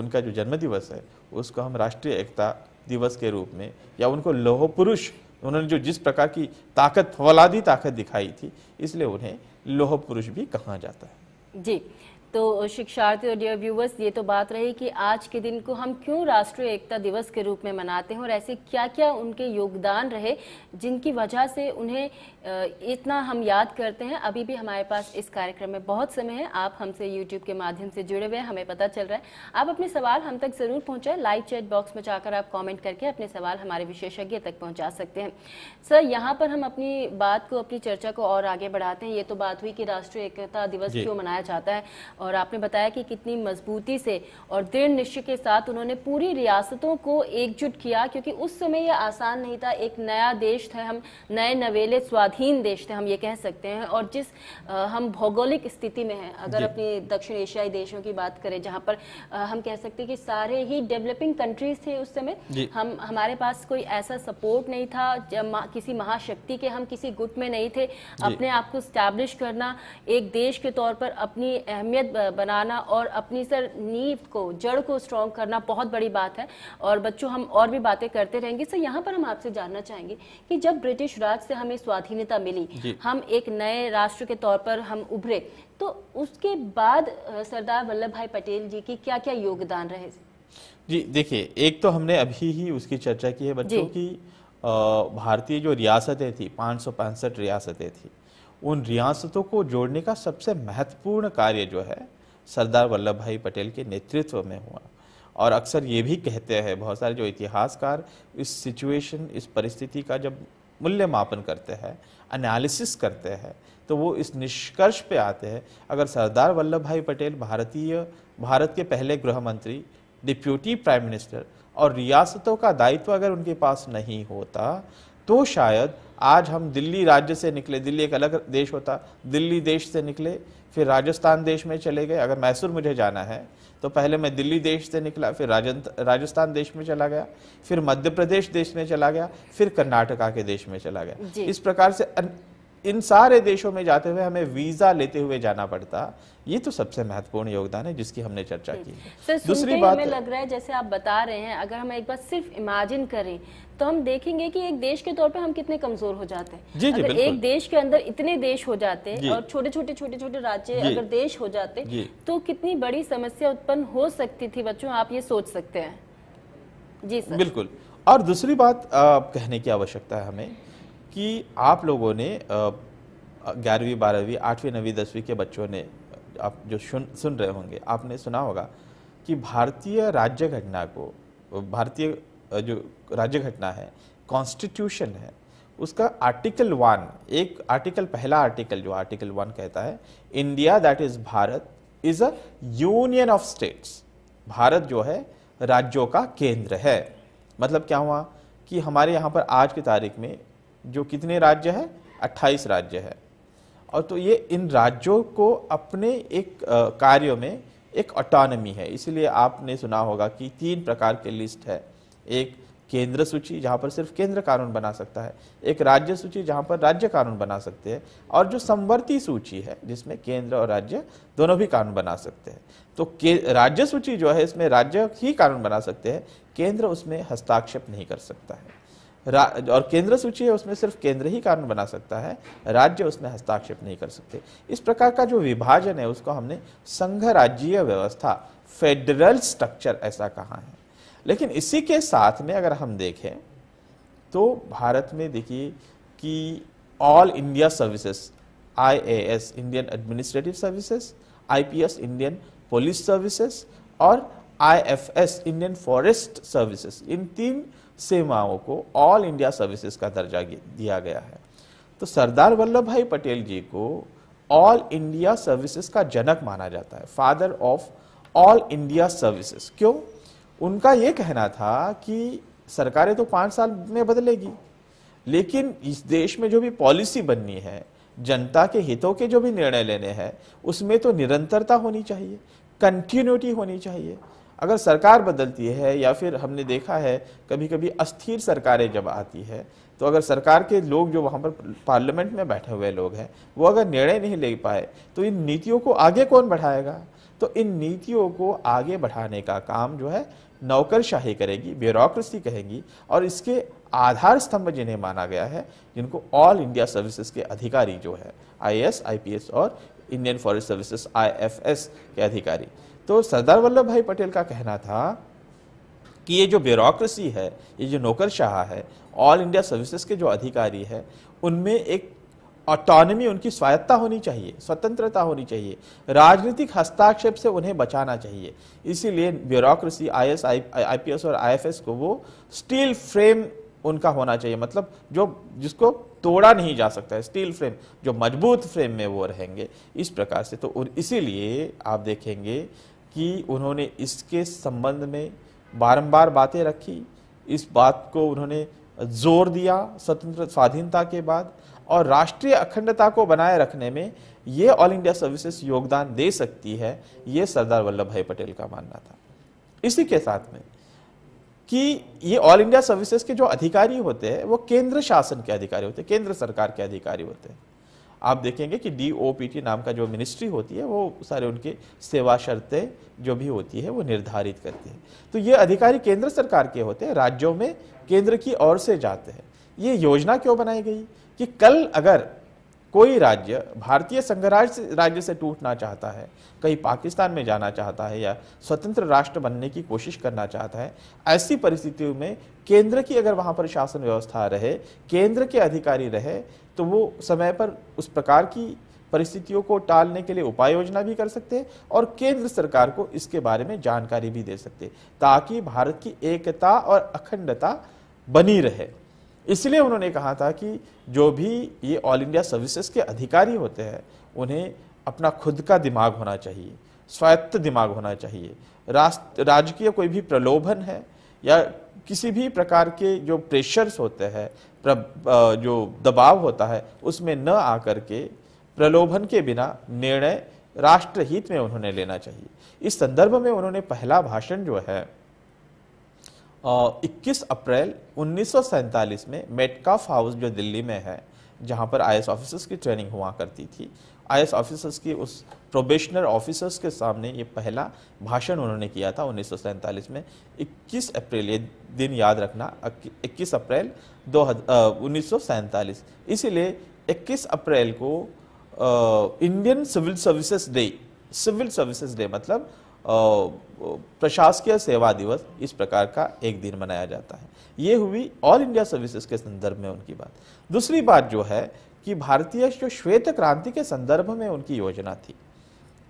उनका जो जन्मदिवस है उसको हम राष्ट्रीय एकता दिवस के रूप में या उनको लौह पुरुष उन्होंने जो जिस प्रकार की ताकत फौलादी ताकत दिखाई थी इसलिए उन्हें लोह पुरुष भी कहा जाता है जी तो शिक्षार्थी और डियर व्यूवर्स ये तो बात रही कि आज के दिन को हम क्यों राष्ट्रीय एकता दिवस के रूप में मनाते हैं और ऐसे क्या क्या उनके योगदान रहे जिनकी वजह से उन्हें इतना हम याद करते हैं अभी भी हमारे पास इस कार्यक्रम में बहुत समय है आप हमसे यूट्यूब के माध्यम से जुड़े हुए हमें पता चल रहा है आप अपने सवाल हम तक ज़रूर पहुँचाएं लाइव चैट बॉक्स में जाकर आप कॉमेंट करके अपने सवाल हमारे विशेषज्ञ तक पहुँचा सकते हैं सर यहाँ पर हम अपनी बात को अपनी चर्चा को और आगे बढ़ाते हैं ये तो बात हुई कि राष्ट्रीय एकता दिवस क्यों मनाया जाता है और आपने बताया कि कितनी मजबूती से और दृढ़ निश्चय के साथ उन्होंने पूरी रियासतों को एकजुट किया क्योंकि उस समय यह आसान नहीं था एक नया देश था हम नए नवेले स्वाधीन देश थे हम ये कह सकते हैं और जिस हम भौगोलिक स्थिति में हैं अगर अपने दक्षिण एशियाई देशों की बात करें जहाँ पर हम कह सकते हैं कि सारे ही डेवलपिंग कंट्रीज थे उस समय हम हमारे पास कोई ऐसा सपोर्ट नहीं था जब किसी महाशक्ति के हम किसी गुट में नहीं थे अपने आप को स्टैब्लिश करना एक देश के तौर पर अपनी अहमियत बनाना और अपनी सर नींव को जड़ को स्ट्रॉन्ग करना बहुत बड़ी बात है और बच्चों हम और भी बातें करते रहेंगे सर यहाँ पर हम आपसे जानना चाहेंगे कि जब ब्रिटिश राज से हमें स्वाधीनता मिली हम एक नए राष्ट्र के तौर पर हम उभरे तो उसके बाद सरदार वल्लभ भाई पटेल जी की क्या क्या योगदान रहे जी देखिए एक तो हमने अभी ही उसकी चर्चा की है बच्चों की भारतीय जो रियासतें थी पाँच रियासतें थी उन रियासतों को जोड़ने का सबसे महत्वपूर्ण कार्य जो है सरदार वल्लभ भाई पटेल के नेतृत्व में हुआ और अक्सर ये भी कहते हैं बहुत सारे जो इतिहासकार इस सिचुएशन इस परिस्थिति का जब मूल्यमापन करते हैं एनालिसिस करते हैं तो वो इस निष्कर्ष पे आते हैं अगर सरदार वल्लभ भाई पटेल भारतीय भारत के पहले गृह मंत्री डिप्यूटी प्राइम मिनिस्टर और रियासतों का दायित्व अगर उनके पास नहीं होता तो शायद आज हम दिल्ली राज्य से निकले दिल्ली एक अलग देश होता दिल्ली देश से निकले फिर राजस्थान देश में चले गए अगर मैसूर मुझे जाना है तो पहले मैं दिल्ली देश से निकला फिर राजस्थान देश में चला गया फिर मध्य प्रदेश देश में चला गया फिर कर्नाटका के देश में चला गया इस प्रकार से इन सारे देशों में जाते हुए हमें वीजा लेते हुए जाना पड़ता ये तो सबसे महत्वपूर्ण योगदान है जिसकी हमने चर्चा की दूसरी बात लग रहा है जैसे आप बता रहे हैं अगर हम एक बार सिर्फ इमेजिन करें तो हम देखेंगे कि एक देश के तौर पे हम कितने कमजोर हो जाते हैं जी, जी, अगर एक देश के अंदर इतने देश हो जाते हैं और छोटे छोटे छोटे छोटे राज्य अगर देश हो जाते तो कितनी बड़ी समस्या उत्पन्न हो सकती थी बच्चों आप ये सोच सकते हैं जी सर बिल्कुल और दूसरी बात कहने की आवश्यकता है हमें कि आप लोगों ने ग्यारहवीं बारहवीं आठवीं नवीं दसवीं के बच्चों ने आप जो सुन सुन रहे होंगे आपने सुना होगा कि भारतीय राज्य घटना को भारतीय जो राज्य घटना है कॉन्स्टिट्यूशन है उसका आर्टिकल वन एक आर्टिकल पहला आर्टिकल जो आर्टिकल वन कहता है India that is Bharat is a union of states Bharat जो है राज्यों का केंद्र है मतलब क्या हुआ कि हमारे यहाँ पर आज की तारीख में जो कितने राज्य हैं 28 राज्य है और तो ये इन राज्यों को अपने एक कार्यों में एक ऑटोनमी है इसीलिए आपने सुना होगा कि तीन प्रकार के लिस्ट है एक केंद्र सूची जहाँ पर सिर्फ केंद्र कानून बना सकता है एक राज्य सूची जहाँ पर राज्य कानून बना सकते हैं और जो संवर्ती सूची है जिसमें केंद्र और राज्य दोनों भी कानून बना सकते हैं तो के राज्य सूची जो है इसमें राज्य ही कानून बना सकते हैं केंद्र उसमें हस्ताक्षेप नहीं कर सकता है और केंद्र सूची है उसमें सिर्फ केंद्र ही कानून बना सकता है राज्य उसमें हस्ताक्षेप नहीं कर सकते इस प्रकार का जो विभाजन है उसको हमने संघ राज्य व्यवस्था फेडरल स्ट्रक्चर ऐसा कहा है लेकिन इसी के साथ में अगर हम देखें तो भारत में देखिए कि all India services IAS Indian administrative services IPS Indian police services और आईएफएस इंडियन फॉरेस्ट सर्विसेज इन तीन सेवाओं को ऑल इंडिया सर्विसेज का दर्जा दिया गया है तो सरदार वल्लभ भाई पटेल जी को ऑल इंडिया सर्विसेज का जनक माना जाता है father of all India services क्यों उनका ये कहना था कि सरकारें तो पाँच साल में बदलेगी लेकिन इस देश में जो भी पॉलिसी बननी है जनता के हितों के जो भी निर्णय लेने हैं उसमें तो निरंतरता होनी चाहिए कंटिन्यूटी होनी चाहिए अगर सरकार बदलती है या फिर हमने देखा है कभी कभी अस्थिर सरकारें जब आती है तो अगर सरकार के लोग जो वहाँ पर पार्लियामेंट में बैठे हुए लोग हैं वो अगर निर्णय नहीं ले पाए तो इन नीतियों को आगे कौन बढ़ाएगा तो इन नीतियों को आगे बढ़ाने का काम जो है नौकरशाही करेगी ब्यूरोक्रेसी कहेगी और इसके आधार स्तंभ जिन्हें माना गया है जिनको ऑल इंडिया सर्विसेज के अधिकारी जो है आईएएस, आईपीएस और इंडियन फॉरेस्ट सर्विसेज आईएफएस के अधिकारी तो सरदार वल्लभ भाई पटेल का कहना था कि ये जो ब्यूरोक्रेसी है ये जो नौकरशाह है ऑल इंडिया सर्विसेज के जो अधिकारी है उनमें एक ऑटोनमी उनकी स्वायत्ता होनी चाहिए स्वतंत्रता होनी चाहिए राजनीतिक हस्ताक्षेप से उन्हें बचाना चाहिए इसीलिए ब्यूरोक्रेसी आई एस और आईएफएस को वो स्टील फ्रेम उनका होना चाहिए मतलब जो जिसको तोड़ा नहीं जा सकता है स्टील फ्रेम जो मजबूत फ्रेम में वो रहेंगे इस प्रकार से तो इसीलिए आप देखेंगे कि उन्होंने इसके संबंध में बारम्बार बातें रखी इस बात को उन्होंने जोर दिया स्वतंत्र स्वाधीनता के बाद और राष्ट्रीय अखंडता को बनाए रखने में ये ऑल इंडिया सर्विसेज योगदान दे सकती है ये सरदार वल्लभ भाई पटेल का मानना था इसी के साथ में कि ये ऑल इंडिया सर्विसेज के जो अधिकारी होते हैं वो केंद्र शासन के अधिकारी होते हैं केंद्र सरकार के अधिकारी होते हैं आप देखेंगे कि डी नाम का जो मिनिस्ट्री होती है वो सारे उनके सेवा शर्तें जो भी होती है वो निर्धारित करती है तो ये अधिकारी केंद्र सरकार के होते हैं राज्यों में केंद्र की ओर से जाते हैं ये योजना क्यों बनाई गई कि कल अगर कोई राज्य भारतीय संघराज राज्य से टूटना चाहता है कहीं पाकिस्तान में जाना चाहता है या स्वतंत्र राष्ट्र बनने की कोशिश करना चाहता है ऐसी परिस्थितियों में केंद्र की अगर वहाँ पर शासन व्यवस्था रहे केंद्र के अधिकारी रहे तो वो समय पर उस प्रकार की परिस्थितियों को टालने के लिए उपाय योजना भी कर सकते हैं और केंद्र सरकार को इसके बारे में जानकारी भी दे सकते ताकि भारत की एकता और अखंडता बनी रहे इसलिए उन्होंने कहा था कि जो भी ये ऑल इंडिया सर्विसेज के अधिकारी होते हैं उन्हें अपना खुद का दिमाग होना चाहिए स्वायत्त दिमाग होना चाहिए राजकीय कोई भी प्रलोभन है या किसी भी प्रकार के जो प्रेशर्स होते हैं जो दबाव होता है उसमें न आकर के प्रलोभन के बिना निर्णय राष्ट्रहित में उन्होंने लेना चाहिए इस संदर्भ में उन्होंने पहला भाषण जो है 21 अप्रैल उन्नीस में मेटकाफ हाउस जो दिल्ली में है जहाँ पर आई ऑफिसर्स की ट्रेनिंग हुआ करती थी आई ऑफिसर्स की उस प्रोबेशनर ऑफिसर्स के सामने ये पहला भाषण उन्होंने किया था उन्नीस में 21 अप्रैल ये दिन याद रखना 21 अप्रैल दो उन्नीस इसीलिए 21 अप्रैल को Indian civil services day civil services day मतलब प्रशासकीय सेवा दिवस इस प्रकार का एक दिन मनाया जाता है ये हुई ऑल इंडिया सर्विसेज के संदर्भ में उनकी बात दूसरी बात जो है कि भारतीय जो श्वेत क्रांति के संदर्भ में उनकी योजना थी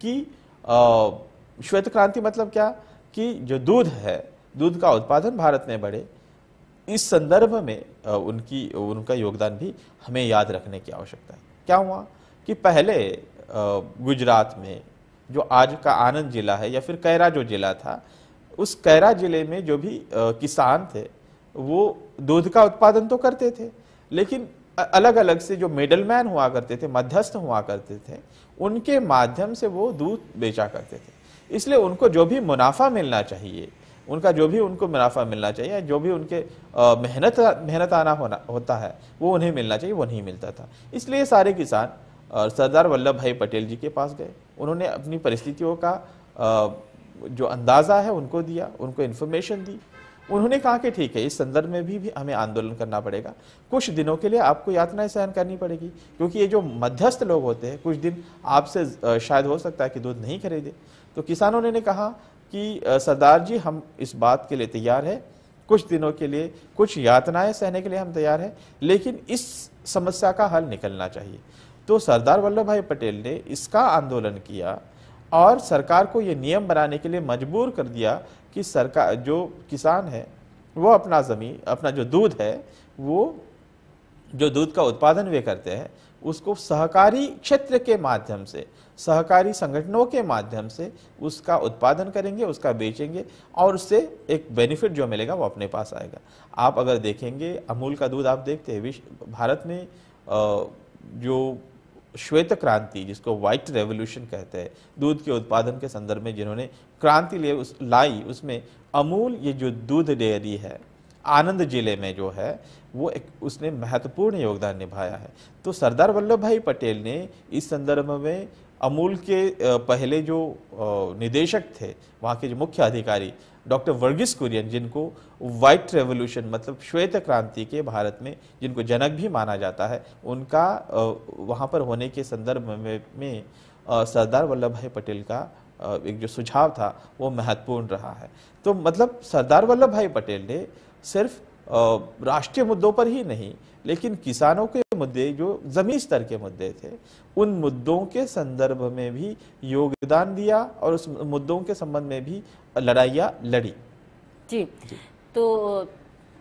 कि श्वेत क्रांति मतलब क्या कि जो दूध है दूध का उत्पादन भारत में बढ़े इस संदर्भ में उनकी उनका योगदान भी हमें याद रखने की आवश्यकता है क्या हुआ कि पहले गुजरात में जो आज का आनंद जिला है या फिर कैरा जो जिला था उस कैरा जिले में जो भी किसान थे वो दूध का उत्पादन तो करते थे लेकिन अलग अलग से जो मिडल मैन हुआ करते थे मध्यस्थ हुआ करते थे उनके माध्यम से वो दूध बेचा करते थे इसलिए उनको जो भी मुनाफा मिलना चाहिए उनका जो भी उनको मुनाफा मिलना चाहिए जो भी उनके मेहनत मेहनत आना होना होता है वो उन्हें मिलना चाहिए वो नहीं मिलता था इसलिए सारे किसान और सरदार वल्लभ भाई पटेल जी के पास गए उन्होंने अपनी परिस्थितियों का जो अंदाज़ा है उनको दिया उनको इन्फॉर्मेशन दी उन्होंने कहा कि ठीक है इस संदर्भ में भी, भी हमें आंदोलन करना पड़ेगा कुछ दिनों के लिए आपको यातनाएं सहन करनी पड़ेगी क्योंकि ये जो मध्यस्थ लोग होते हैं कुछ दिन आपसे शायद हो सकता है कि दूध नहीं खरीदे तो किसानों ने, कहा कि सरदार जी हम इस बात के लिए तैयार है कुछ दिनों के लिए कुछ यातनाएं सहने के लिए हम तैयार हैं लेकिन इस समस्या का हल निकलना चाहिए तो सरदार वल्लभ भाई पटेल ने इसका आंदोलन किया और सरकार को ये नियम बनाने के लिए मजबूर कर दिया कि सरकार जो किसान है वो अपना ज़मीन अपना जो दूध है वो जो दूध का उत्पादन वे करते हैं उसको सहकारी क्षेत्र के माध्यम से सहकारी संगठनों के माध्यम से उसका उत्पादन करेंगे उसका बेचेंगे और उससे एक बेनिफिट जो मिलेगा वो अपने पास आएगा आप अगर देखेंगे अमूल का दूध आप देखते हैं विश्व भारत में जो श्वेत क्रांति जिसको वाइट रेवोल्यूशन कहते हैं दूध के उत्पादन के संदर्भ में जिन्होंने क्रांति लिए उस लाई उसमें अमूल ये जो दूध डेयरी है आनंद जिले में जो है वो एक उसने महत्वपूर्ण योगदान निभाया है तो सरदार वल्लभ भाई पटेल ने इस संदर्भ में अमूल के पहले जो निदेशक थे वहाँ के जो मुख्य अधिकारी डॉक्टर वर्गीस कुरियन जिनको वाइट रेवोल्यूशन मतलब श्वेत क्रांति के भारत में जिनको जनक भी माना जाता है उनका वहाँ पर होने के संदर्भ में, में सरदार वल्लभ भाई पटेल का एक जो सुझाव था वो महत्वपूर्ण रहा है तो मतलब सरदार वल्लभ भाई पटेल ने सिर्फ राष्ट्रीय मुद्दों पर ही नहीं लेकिन किसानों के मुद्दे जो जमीन स्तर के मुद्दे थे उन मुद्दों के संदर्भ में भी योगदान दिया और उस मुद्दों के संबंध में भी लड़ाइयाँ लड़ी जी, जी। と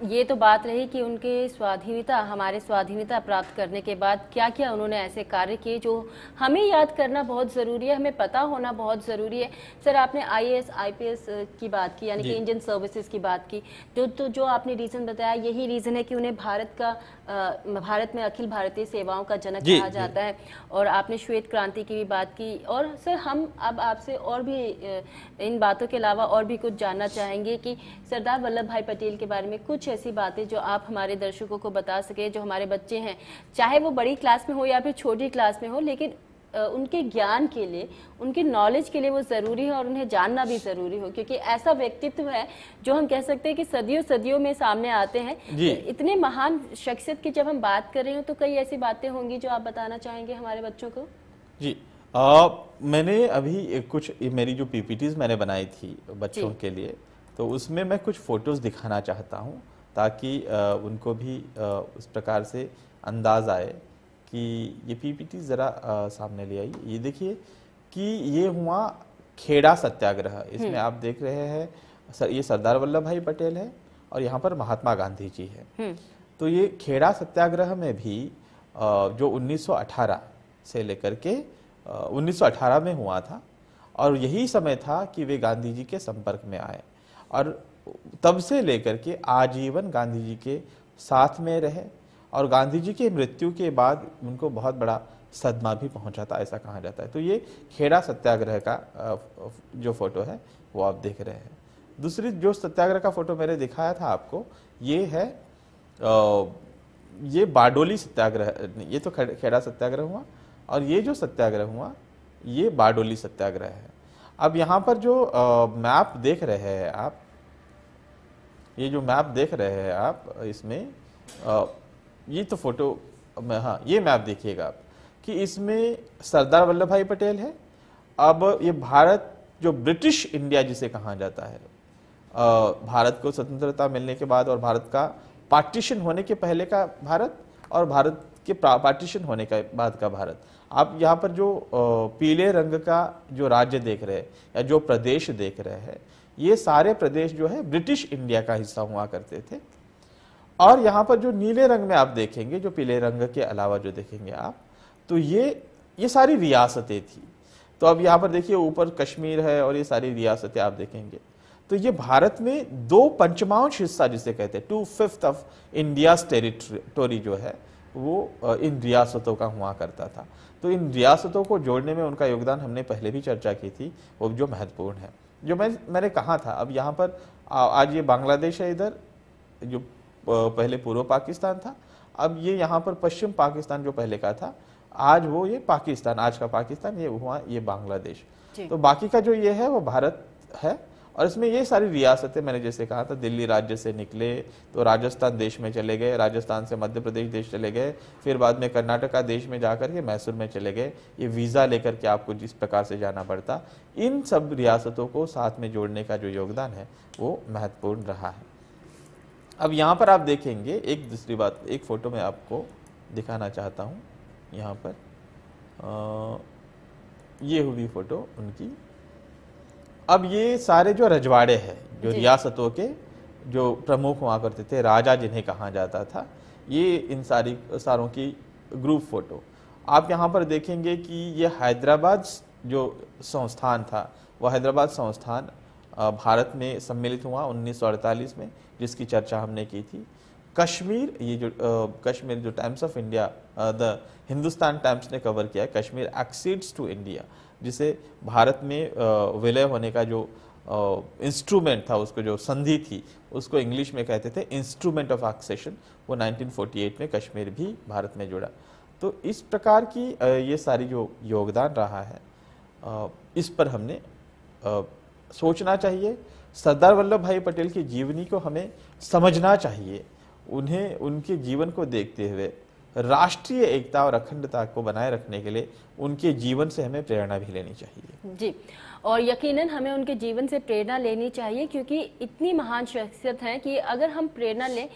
ये तो बात रही कि उनके स्वाधीनता हमारे स्वाधीनता प्राप्त करने के बाद क्या क्या उन्होंने ऐसे कार्य किए जो हमें याद करना बहुत ज़रूरी है हमें पता होना बहुत ज़रूरी है सर आपने आईएएस आईपीएस की बात की यानी कि इंडियन सर्विसेज की बात की जो तो, तो जो आपने रीज़न बताया यही रीज़न है कि उन्हें भारत का भारत में अखिल भारतीय सेवाओं का जनक कहा जाता है और आपने श्वेत क्रांति की भी बात की और सर हम अब आपसे और भी इन बातों के अलावा और भी कुछ जानना चाहेंगे कि सरदार वल्लभ भाई पटेल के बारे में कुछ ऐसी बातें जो आप हमारे दर्शकों को बता सके जो हमारे बच्चे हैं चाहे वो बड़ी क्लास में हो या फिर छोटी क्लास में हो लेकिन उनके ज्ञान के लिए उनके नॉलेज के लिए वो ज़रूरी है और उन्हें जानना भी ज़रूरी हो क्योंकि ऐसा व्यक्तित्व है जो हम कह सकते हैं कि सदियों सदियों में सामने आते हैं तो इतने महान शख्सियत की जब हम बात कर रहे हो तो कई ऐसी बातें होंगी जो आप बताना चाहेंगे हमारे बच्चों को जी आ, मैंने अभी कुछ मेरी जो पीपीटीज मैंने बनाई थी बच्चों के लिए तो उसमें मैं कुछ फोटोज़ दिखाना चाहता हूँ ताकि उनको भी उस प्रकार से अंदाज आए कि ये पीपीटी ज़रा सामने ले आई ये देखिए कि ये हुआ खेड़ा सत्याग्रह इसमें हम्म। आप देख रहे हैं सर ये सरदार वल्लभ भाई पटेल है और यहाँ पर महात्मा गांधी जी है हम्म। तो ये खेड़ा सत्याग्रह में भी जो 1918 से लेकर के 1918 में हुआ था और यही समय था कि वे गांधी जी के संपर्क में आए और तब से लेकर के आजीवन गांधी जी के साथ में रहे और गांधी जी की मृत्यु के बाद उनको बहुत बड़ा सदमा भी पहुंचा था ऐसा कहा जाता है तो ये खेड़ा सत्याग्रह का जो फोटो है वो आप देख रहे हैं दूसरी जो सत्याग्रह का फोटो मैंने दिखाया था आपको ये है ये बाडोली सत्याग्रह ये तो खेड़ा सत्याग्रह हुआ और ये जो सत्याग्रह हुआ ये बाडोली सत्याग्रह है अब यहाँ पर जो मैप देख रहे हैं आप ये जो मैप देख रहे हैं आप इसमें ये तो फोटो में हाँ ये मैप देखिएगा आप कि इसमें सरदार वल्लभ भाई पटेल है अब ये भारत जो ब्रिटिश इंडिया जिसे कहा जाता है भारत को स्वतंत्रता मिलने के बाद और भारत का पार्टीशन होने के पहले का भारत और भारत के पार्टीशन होने के बाद का भारत आप यहाँ पर जो पीले रंग का जो राज्य देख रहे हैं या जो प्रदेश देख रहे हैं ये सारे प्रदेश जो है ब्रिटिश इंडिया का हिस्सा हुआ करते थे और यहाँ पर जो नीले रंग में आप देखेंगे जो पीले रंग के अलावा जो देखेंगे आप तो ये ये सारी रियासतें थी तो अब यहाँ पर देखिए ऊपर कश्मीर है और ये सारी रियासतें आप देखेंगे तो ये भारत में दो पंचमांश हिस्सा जिसे कहते हैं two fifth of India's territory जो है वो इन रियासतों का हुआ करता था तो इन रियासतों को जोड़ने में उनका योगदान हमने पहले भी चर्चा की थी वो जो महत्वपूर्ण है जो मैं मैंने कहा था अब यहाँ पर आज ये बांग्लादेश है इधर जो पहले पूर्व पाकिस्तान था अब ये यहाँ पर पश्चिम पाकिस्तान जो पहले का था आज वो ये पाकिस्तान आज का पाकिस्तान ये हुआ ये बांग्लादेश तो बाकी का जो ये है वो भारत है और इसमें ये सारी रियासतें मैंने जैसे कहा था दिल्ली राज्य से निकले तो राजस्थान देश में चले गए राजस्थान से मध्य प्रदेश देश चले गए फिर बाद में कर्नाटका देश में जाकर के मैसूर में चले गए ये वीज़ा लेकर के आपको जिस प्रकार से जाना पड़ता इन सब रियासतों को साथ में जोड़ने का जो योगदान है वो महत्वपूर्ण रहा है अब यहाँ पर आप देखेंगे एक दूसरी बात एक फ़ोटो मैं आपको दिखाना चाहता हूँ यहाँ पर आ, ये हुई फ़ोटो उनकी अब ये सारे जो रजवाड़े हैं जो रियासतों के जो प्रमुख हुआ करते थे राजा जिन्हें कहा जाता था ये इन सारी सारों की ग्रुप फोटो आप यहाँ पर देखेंगे कि ये हैदराबाद जो संस्थान था वह हैदराबाद संस्थान भारत में सम्मिलित हुआ 1948 में जिसकी चर्चा हमने की थी कश्मीर ये जो आ, कश्मीर जो Times of India the Hindustan Times ने कवर किया है कश्मीर एक्सीड्स टू इंडिया जिसे भारत में विलय होने का जो इंस्ट्रूमेंट था उसको जो संधि थी उसको इंग्लिश में कहते थे इंस्ट्रूमेंट ऑफ एक्सेशन वो 1948 में कश्मीर भी भारत में जुड़ा तो इस प्रकार की ये सारी जो योगदान रहा है इस पर हमने सोचना चाहिए सरदार वल्लभ भाई पटेल की जीवनी को हमें समझना चाहिए उन्हें उनके जीवन को देखते हुए राष्ट्रीय एकता और अखंडता को बनाए रखने के लिए उनके जीवन से हमें प्रेरणा भी लेनी चाहिए जी और यकीनन हमें उनके जीवन से प्रेरणा लेनी चाहिए क्योंकि इतनी महान शख्सियत हैं कि अगर हम प्रेरणा लें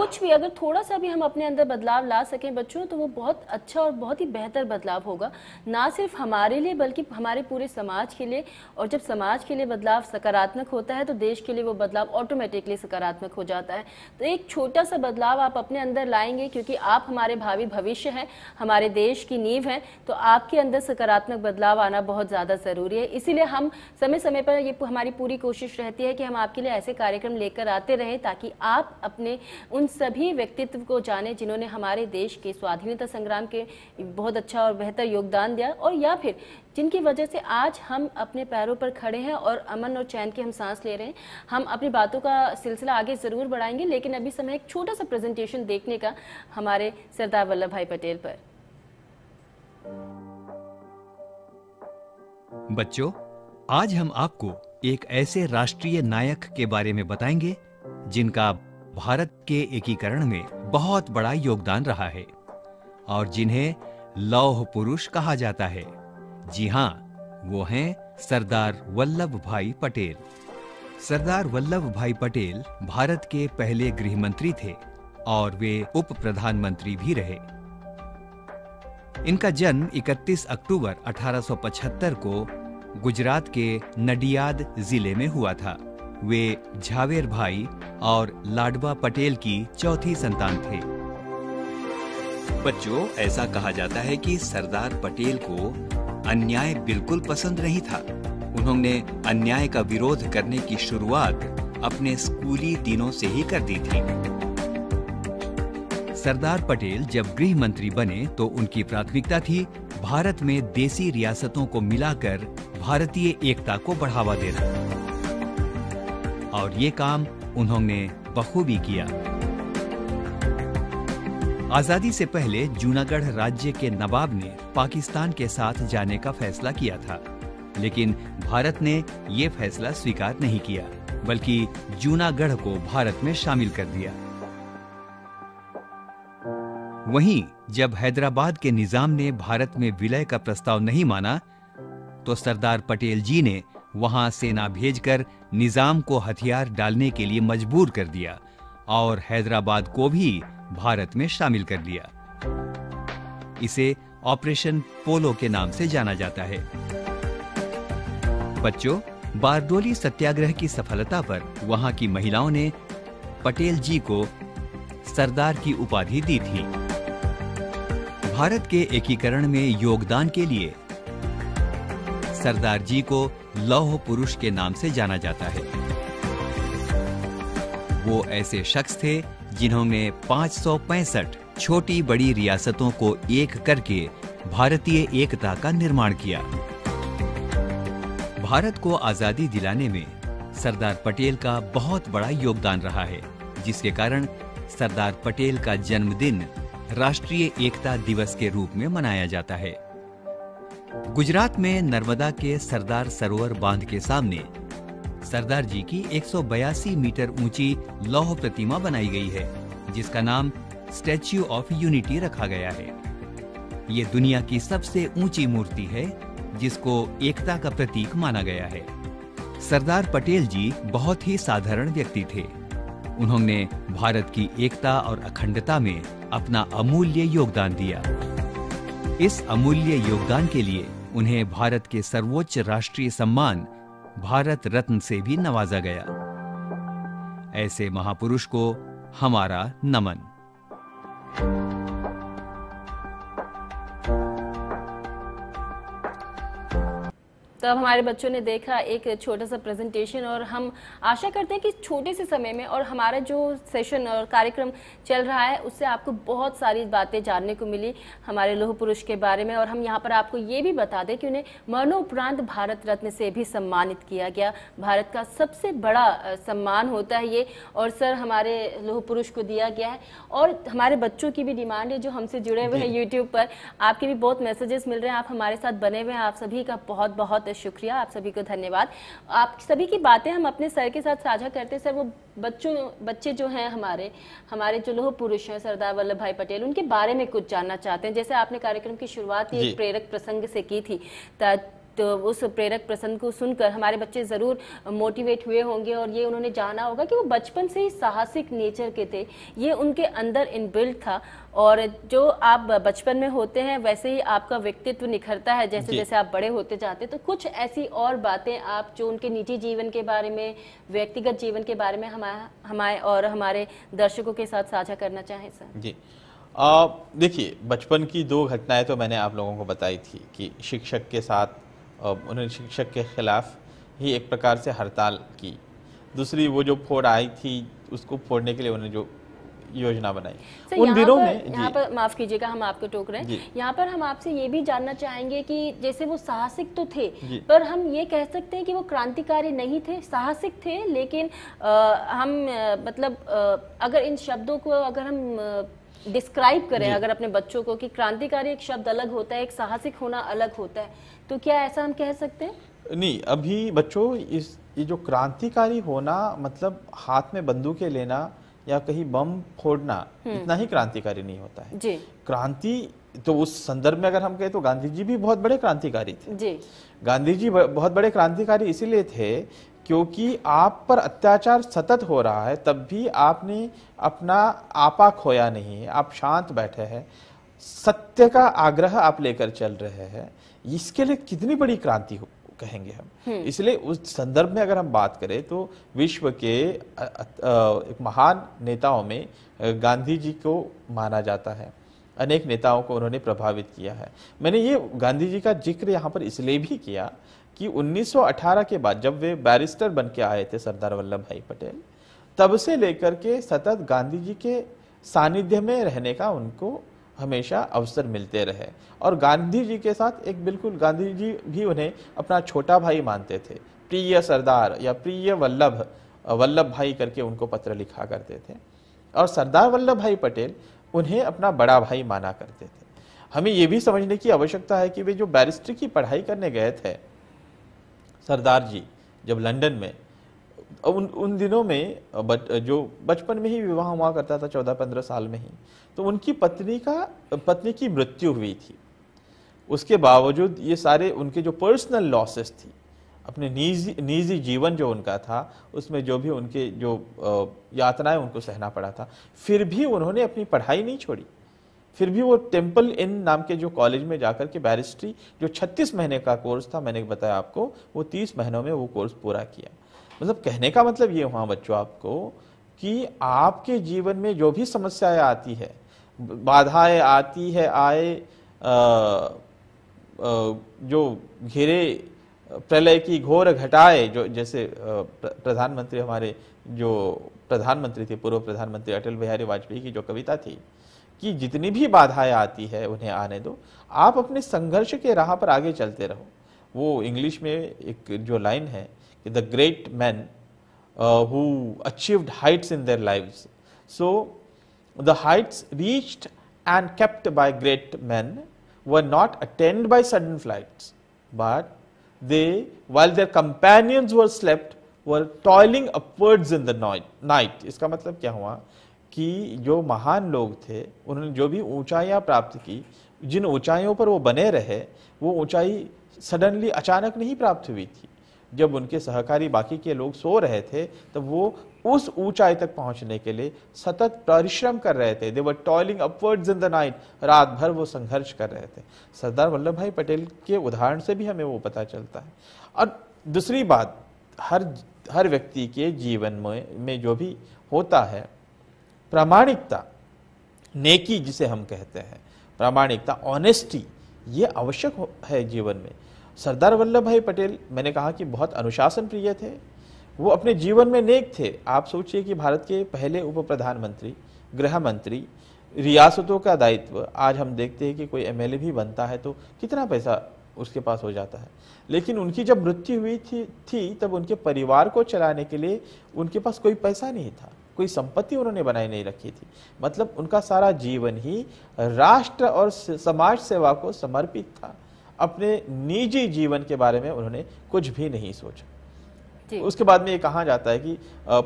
कुछ भी अगर थोड़ा सा भी हम अपने अंदर बदलाव ला सकें बच्चों तो वो बहुत अच्छा और बहुत ही बेहतर बदलाव होगा ना सिर्फ हमारे लिए बल्कि हमारे पूरे समाज के लिए और जब समाज के लिए बदलाव सकारात्मक होता है तो देश के लिए वो बदलाव ऑटोमेटिकली सकारात्मक हो जाता है तो एक छोटा सा बदलाव आप अपने अंदर लाएंगे क्योंकि आप हमारे भावी भविष्य हैं हमारे देश की नींव है तो आपके अंदर सकारात्मक बदलाव आना बहुत ज़्यादा ज़रूरी है इसीलिए हम समय समय पर ये हमारी पूरी कोशिश रहती है कि हम आपके लिए ऐसे कार्यक्रम लेकर आते रहें ताकि आप अपने उन सभी व्यक्तित्व को जाने जिन्होंने हमारे देश के स्वाधीनता संग्राम के बहुत अच्छा और बेहतर योगदान दिया और या फिर जिनकी वजह से आज हम अपने पैरों पर खड़े हैं और अमन और चैन की हम सांस ले रहे हैं हम अपनी बातों का सिलसिला आगे ज़रूर बढ़ाएंगे लेकिन अभी समय एक छोटा सा प्रेजेंटेशन देखने का हमारे सरदार वल्लभ भाई पटेल पर बच्चों आज हम आपको एक ऐसे राष्ट्रीय नायक के बारे में बताएंगे जिनका भारत के एकीकरण में बहुत बड़ा योगदान रहा है और जिन्हें लौह पुरुष कहा जाता है जी हाँ वो हैं सरदार वल्लभ भाई पटेल सरदार वल्लभ भाई पटेल भारत के पहले गृह मंत्री थे और वे उप प्रधानमंत्री भी रहे इनका जन्म 31 अक्टूबर 1875 को गुजरात के नडियाद जिले में हुआ था वे झावेर भाई और लाडवा पटेल की चौथी संतान थे बच्चों ऐसा कहा जाता है कि सरदार पटेल को अन्याय बिल्कुल पसंद नहीं था उन्होंने अन्याय का विरोध करने की शुरुआत अपने स्कूली दिनों से ही कर दी थी सरदार पटेल जब गृह मंत्री बने तो उनकी प्राथमिकता थी भारत में देसी रियासतों को मिलाकर भारतीय एकता को बढ़ावा देना और ये काम उन्होंने बखूबी किया आजादी से पहले जूनागढ़ राज्य के नवाब ने पाकिस्तान के साथ जाने का फैसला किया था लेकिन भारत ने यह फैसला स्वीकार नहीं किया बल्कि जूनागढ़ को भारत में शामिल कर दिया वहीं जब हैदराबाद के निजाम ने भारत में विलय का प्रस्ताव नहीं माना तो सरदार पटेल जी ने वहां सेना भेजकर निजाम को हथियार डालने के लिए मजबूर कर दिया और हैदराबाद को भी भारत में शामिल कर लिया इसे ऑपरेशन पोलो के नाम से जाना जाता है बच्चों बारडोली सत्याग्रह की सफलता पर वहां की महिलाओं ने पटेल जी को सरदार की उपाधि दी थी भारत के एकीकरण में योगदान के लिए सरदार जी को लौह पुरुष के नाम से जाना जाता है वो ऐसे शख्स थे जिन्होंने पाँच छोटी बड़ी रियासतों को एक करके भारतीय एकता का निर्माण किया भारत को आजादी दिलाने में सरदार पटेल का बहुत बड़ा योगदान रहा है जिसके कारण सरदार पटेल का जन्मदिन राष्ट्रीय एकता दिवस के रूप में मनाया जाता है गुजरात में नर्मदा के सरदार सरोवर बांध के सामने सरदार जी की एक मीटर ऊंची लौह प्रतिमा बनाई गई है जिसका नाम स्टैच्यू ऑफ यूनिटी रखा गया है ये दुनिया की सबसे ऊंची मूर्ति है जिसको एकता का प्रतीक माना गया है सरदार पटेल जी बहुत ही साधारण व्यक्ति थे उन्होंने भारत की एकता और अखंडता में अपना अमूल्य योगदान दिया इस अमूल्य योगदान के लिए उन्हें भारत के सर्वोच्च राष्ट्रीय सम्मान भारत रत्न से भी नवाजा गया ऐसे महापुरुष को हमारा नमन तो अब हमारे बच्चों ने देखा एक छोटा सा प्रेजेंटेशन और हम आशा करते हैं कि छोटे से समय में और हमारा जो सेशन और कार्यक्रम चल रहा है उससे आपको बहुत सारी बातें जानने को मिली हमारे लोह पुरुष के बारे में और हम यहाँ पर आपको ये भी बता दें कि उन्हें मरणोपरांत भारत रत्न से भी सम्मानित किया गया भारत का सबसे बड़ा सम्मान होता है ये और सर हमारे लोह पुरुष को दिया गया है और हमारे बच्चों की भी डिमांड है जो हमसे जुड़े हुए हैं यूट्यूब पर आपके भी बहुत मैसेजेस मिल रहे हैं आप हमारे साथ बने हुए हैं आप सभी का बहुत बहुत शुक्रिया आप सभी को धन्यवाद आप सभी की बातें हम अपने सर के साथ साझा करते सर वो बच्चों बच्चे जो हैं हमारे हमारे जो लोह पुरुष हैं सरदार वल्लभ भाई पटेल उनके बारे में कुछ जानना चाहते हैं जैसे आपने कार्यक्रम की शुरुआत एक प्रेरक प्रसंग से की थी तो उस प्रेरक प्रसंग को सुनकर हमारे बच्चे ज़रूर मोटिवेट हुए होंगे और ये उन्होंने जाना होगा कि वो बचपन से ही साहसिक नेचर के थे ये उनके अंदर इनबिल्ट था और जो आप बचपन में होते हैं वैसे ही आपका व्यक्तित्व निखरता है जैसे जैसे आप बड़े होते जाते तो कुछ ऐसी और बातें आप जो उनके निजी जीवन के बारे में व्यक्तिगत जीवन के बारे में हमारे हमारे और हमारे दर्शकों के साथ साझा करना चाहें सर जी देखिए बचपन की दो घटनाएं तो मैंने आप लोगों को बताई थी कि शिक्षक के साथ उन्होंने शिक्षक के ख़िलाफ़ ही एक प्रकार से हड़ताल की दूसरी वो जो फोड़ आई थी उसको फोड़ने के लिए उन्होंने जो योजना बनाई उन दिनों में यहाँ पर माफ कीजिएगा हम आपको टोक रहे हैं यहाँ पर हम आपसे ये भी जानना चाहेंगे कि जैसे वो साहसिक तो थे पर हम ये कह सकते हैं कि वो क्रांतिकारी नहीं थे साहसिक थे लेकिन आ, हम मतलब अगर इन शब्दों को अगर हम डिस्क्राइब करें अगर अपने बच्चों को कि क्रांतिकारी एक शब्द अलग होता है एक साहसिक होना अलग होता है तो क्या ऐसा हम कह सकते हैं नहीं अभी बच्चों इस ये जो क्रांतिकारी होना मतलब हाथ में बंदूकें लेना या कहीं बम फोड़ना हम्म। इतना ही क्रांतिकारी नहीं होता है जी। क्रांति तो उस संदर्भ में अगर हम कहें तो गांधी जी भी बहुत बड़े क्रांतिकारी थे जी। गांधी जी बहुत बड़े क्रांतिकारी इसीलिए थे क्योंकि आप पर अत्याचार सतत हो रहा है तब भी आपने अपना आपा खोया नहीं है आप शांत बैठे हैं सत्य का आग्रह आप लेकर चल रहे हैं इसके लिए कितनी बड़ी क्रांति हो कहेंगे हम हम्म। इसलिए उस संदर्भ में अगर हम बात करें तो विश्व के महान नेताओं में गांधी जी को माना जाता है अनेक नेताओं को उन्होंने प्रभावित किया है मैंने ये गांधी जी का जिक्र यहाँ पर इसलिए भी किया कि 1918 के बाद जब वे बैरिस्टर बन के आए थे सरदार वल्लभ भाई पटेल तब से लेकर के सतत गांधी जी के सानिध्य में रहने का उनको हमेशा अवसर मिलते रहे और गांधी जी के साथ एक बिल्कुल गांधी जी भी उन्हें अपना छोटा भाई मानते थे प्रिय सरदार या प्रिय वल्लभ वल्लभ भाई करके उनको पत्र लिखा करते थे और सरदार वल्लभ भाई पटेल उन्हें अपना बड़ा भाई माना करते थे हमें ये भी समझने की आवश्यकता है कि वे जो बैरिस्ट्री की पढ़ाई करने गए थे सरदार जी जब लंदन में उन उन दिनों में बच, जो बचपन में ही विवाह हुआ करता था चौदह पंद्रह साल में ही तो उनकी पत्नी का पत्नी की मृत्यु हुई थी उसके बावजूद ये सारे उनके जो पर्सनल लॉसेस थी अपने निजी निजी जीवन जो उनका था उसमें जो भी उनके जो यातनाएं उनको सहना पड़ा था फिर भी उन्होंने अपनी पढ़ाई नहीं छोड़ी फिर भी वो टेम्पल इन नाम के जो कॉलेज में जाकर के बैरिस्ट्री जो 36 महीने का कोर्स था मैंने बताया आपको वो 30 महीनों में वो कोर्स पूरा किया मतलब कहने का मतलब ये हुआ बच्चों आपको कि आपके जीवन में जो भी समस्याएं आती है बाधाएं आती है आए आ, आ, जो घेरे प्रलय की घोर घटाए जो जैसे प्रधानमंत्री हमारे जो प्रधानमंत्री थे पूर्व प्रधानमंत्री अटल बिहारी वाजपेयी की जो कविता थी कि जितनी भी बाधाएं आती है उन्हें आने दो आप अपने संघर्ष के राह पर आगे चलते रहो वो इंग्लिश में एक जो लाइन है the great men uh, who achieved heights in their lives. So the heights reached and kept by great men were not attained by sudden flights, but they, while their companions were slept, were toiling upwards in the night. इसका मतलब क्या हुआ कि जो महान लोग थे उन्होंने जो भी ऊंचाइयां प्राप्त की जिन ऊंचाइयों पर वो बने रहे वो ऊंचाई सडनली अचानक नहीं प्राप्त हुई थी जब उनके सहकारी बाकी के लोग सो रहे थे तो वो उस ऊंचाई तक पहुंचने के लिए सतत परिश्रम कर रहे थे they were toiling upwards in the night रात भर वो संघर्ष कर रहे थे सरदार वल्लभ भाई पटेल के उदाहरण से भी हमें वो पता चलता है और दूसरी बात हर हर व्यक्ति के जीवन में में जो भी होता है प्रामाणिकता नेकी जिसे हम कहते हैं प्रामाणिकता ऑनेस्टी ये आवश्यक है जीवन में सरदार वल्लभ भाई पटेल मैंने कहा कि बहुत अनुशासन प्रिय थे वो अपने जीवन में नेक थे आप सोचिए कि भारत के पहले उप प्रधानमंत्री गृह मंत्री रियासतों का दायित्व आज हम देखते हैं कि कोई एम भी बनता है तो कितना पैसा उसके पास हो जाता है लेकिन उनकी जब मृत्यु हुई थी थी तब उनके परिवार को चलाने के लिए उनके पास कोई पैसा नहीं था कोई संपत्ति उन्होंने बनाई नहीं रखी थी मतलब उनका सारा जीवन ही राष्ट्र और समाज सेवा को समर्पित था अपने निजी जीवन के बारे में उन्होंने कुछ भी नहीं सोचा उसके बाद में ये कहा जाता है कि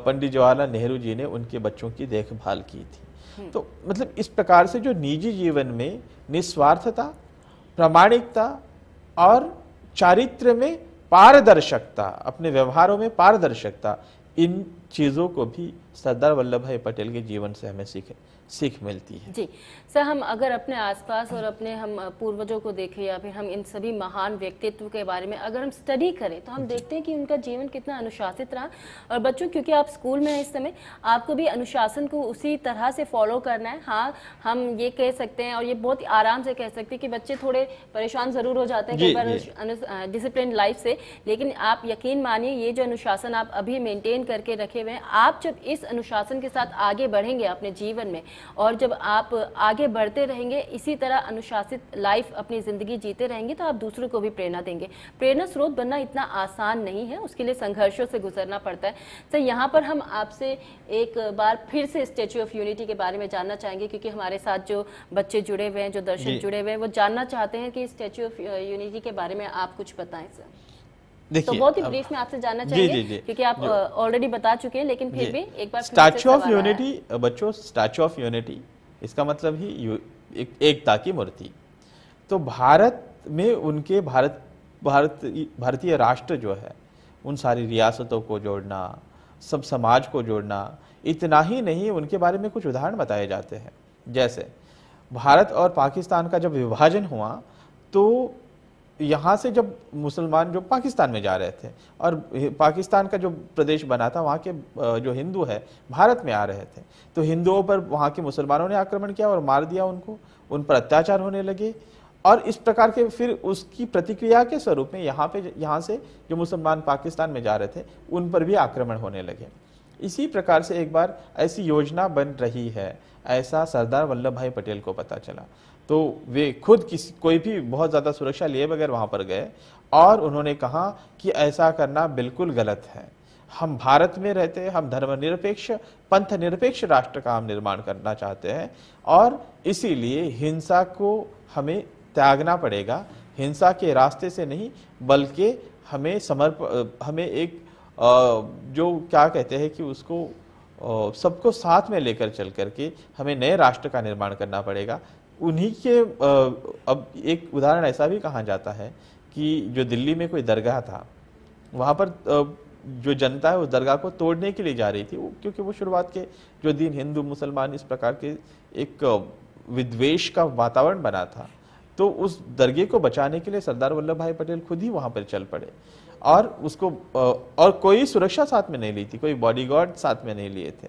पंडित जवाहरलाल नेहरू जी ने उनके बच्चों की देखभाल की थी हम्म। तो मतलब इस प्रकार से जो निजी जीवन में निस्वार्थता प्रामाणिकता और चारित्र में पारदर्शकता अपने व्यवहारों में पारदर्शकता इन चीज़ों को भी सरदार वल्लभ भाई पटेल के जीवन से हमें सीख सीख मिलती है जी सर हम अगर अपने आसपास और अपने हम पूर्वजों को देखें या फिर हम इन सभी महान व्यक्तित्व के बारे में अगर हम स्टडी करें तो हम देखते हैं कि उनका जीवन कितना अनुशासित रहा और बच्चों क्योंकि आप स्कूल में हैं इस समय आपको भी अनुशासन को उसी तरह से फॉलो करना है हाँ हम ये कह सकते हैं और ये बहुत आराम से कह सकते हैं कि बच्चे थोड़े परेशान ज़रूर हो जाते हैं डिसिप्लिन लाइफ से लेकिन आप यकीन मानिए ये जो अनुशासन आप अभी मेनटेन करके रखे हुए हैं आप जब इस अनुशासन के साथ आगे बढ़ेंगे अपने जीवन में और जब आप आगे बढ़ते रहेंगे इसी तरह अनुशासित लाइफ अपनी ज़िंदगी जीते रहेंगे तो आप दूसरों को भी प्रेरणा देंगे प्रेरणा स्रोत बनना इतना आसान नहीं है उसके लिए संघर्षों से गुजरना पड़ता है सर तो यहाँ पर हम आपसे एक बार फिर से स्टेचू ऑफ यूनिटी के बारे में जानना चाहेंगे क्योंकि हमारे साथ जो बच्चे जुड़े हुए हैं जो दर्शक जुड़े हुए हैं वो जानना चाहते हैं कि स्टेचू ऑफ यूनिटी के बारे में आप कुछ बताएं सर देखिए तो बहुत ही ब्रीफ में आपसे जानना चाहिए क्योंकि आप ऑलरेडी बता चुके हैं लेकिन फिर भी एक बार स्टैचू ऑफ यूनिटी बच्चों स्टैचू ऑफ यूनिटी इसका मतलब ही एकता की मूर्ति तो भारत में उनके भारत भारत भारतीय राष्ट्र जो है उन सारी रियासतों को जोड़ना सब समाज को जोड़ना इतना ही नहीं उनके बारे में कुछ उदाहरण बताए जाते हैं जैसे भारत और पाकिस्तान का जब विभाजन हुआ तो यहाँ से जब मुसलमान जो पाकिस्तान में जा रहे थे और पाकिस्तान का जो प्रदेश बना था वहाँ के जो हिंदू है भारत में आ रहे थे तो हिंदुओं पर वहाँ के मुसलमानों ने आक्रमण किया और मार दिया उनको उन पर अत्याचार होने लगे और इस प्रकार के फिर उसकी प्रतिक्रिया के स्वरूप में यहाँ पे यहाँ से जो मुसलमान पाकिस्तान में जा रहे थे उन पर भी आक्रमण होने लगे इसी प्रकार से एक बार ऐसी योजना बन रही है ऐसा सरदार वल्लभ भाई पटेल को पता चला तो वे खुद किसी कोई भी बहुत ज़्यादा सुरक्षा लिए बगैर वहाँ पर गए और उन्होंने कहा कि ऐसा करना बिल्कुल गलत है हम भारत में रहते हैं हम धर्मनिरपेक्ष पंथ निरपेक्ष राष्ट्र का हम निर्माण करना चाहते हैं और इसीलिए हिंसा को हमें त्यागना पड़ेगा हिंसा के रास्ते से नहीं बल्कि हमें समर्प हमें एक जो क्या कहते हैं कि उसको सबको साथ में लेकर चल करके हमें नए राष्ट्र का निर्माण करना पड़ेगा उन्हीं के अब एक उदाहरण ऐसा भी कहा जाता है कि जो दिल्ली में कोई दरगाह था वहाँ पर जो जनता है उस दरगाह को तोड़ने के लिए जा रही थी क्योंकि वो शुरुआत के जो दिन हिंदू मुसलमान इस प्रकार के एक विद्वेश का वातावरण बना था तो उस दरगे को बचाने के लिए सरदार वल्लभ भाई पटेल खुद ही वहाँ पर चल पड़े और उसको और कोई सुरक्षा साथ में नहीं ली थी कोई बॉडीगार्ड साथ में नहीं लिए थे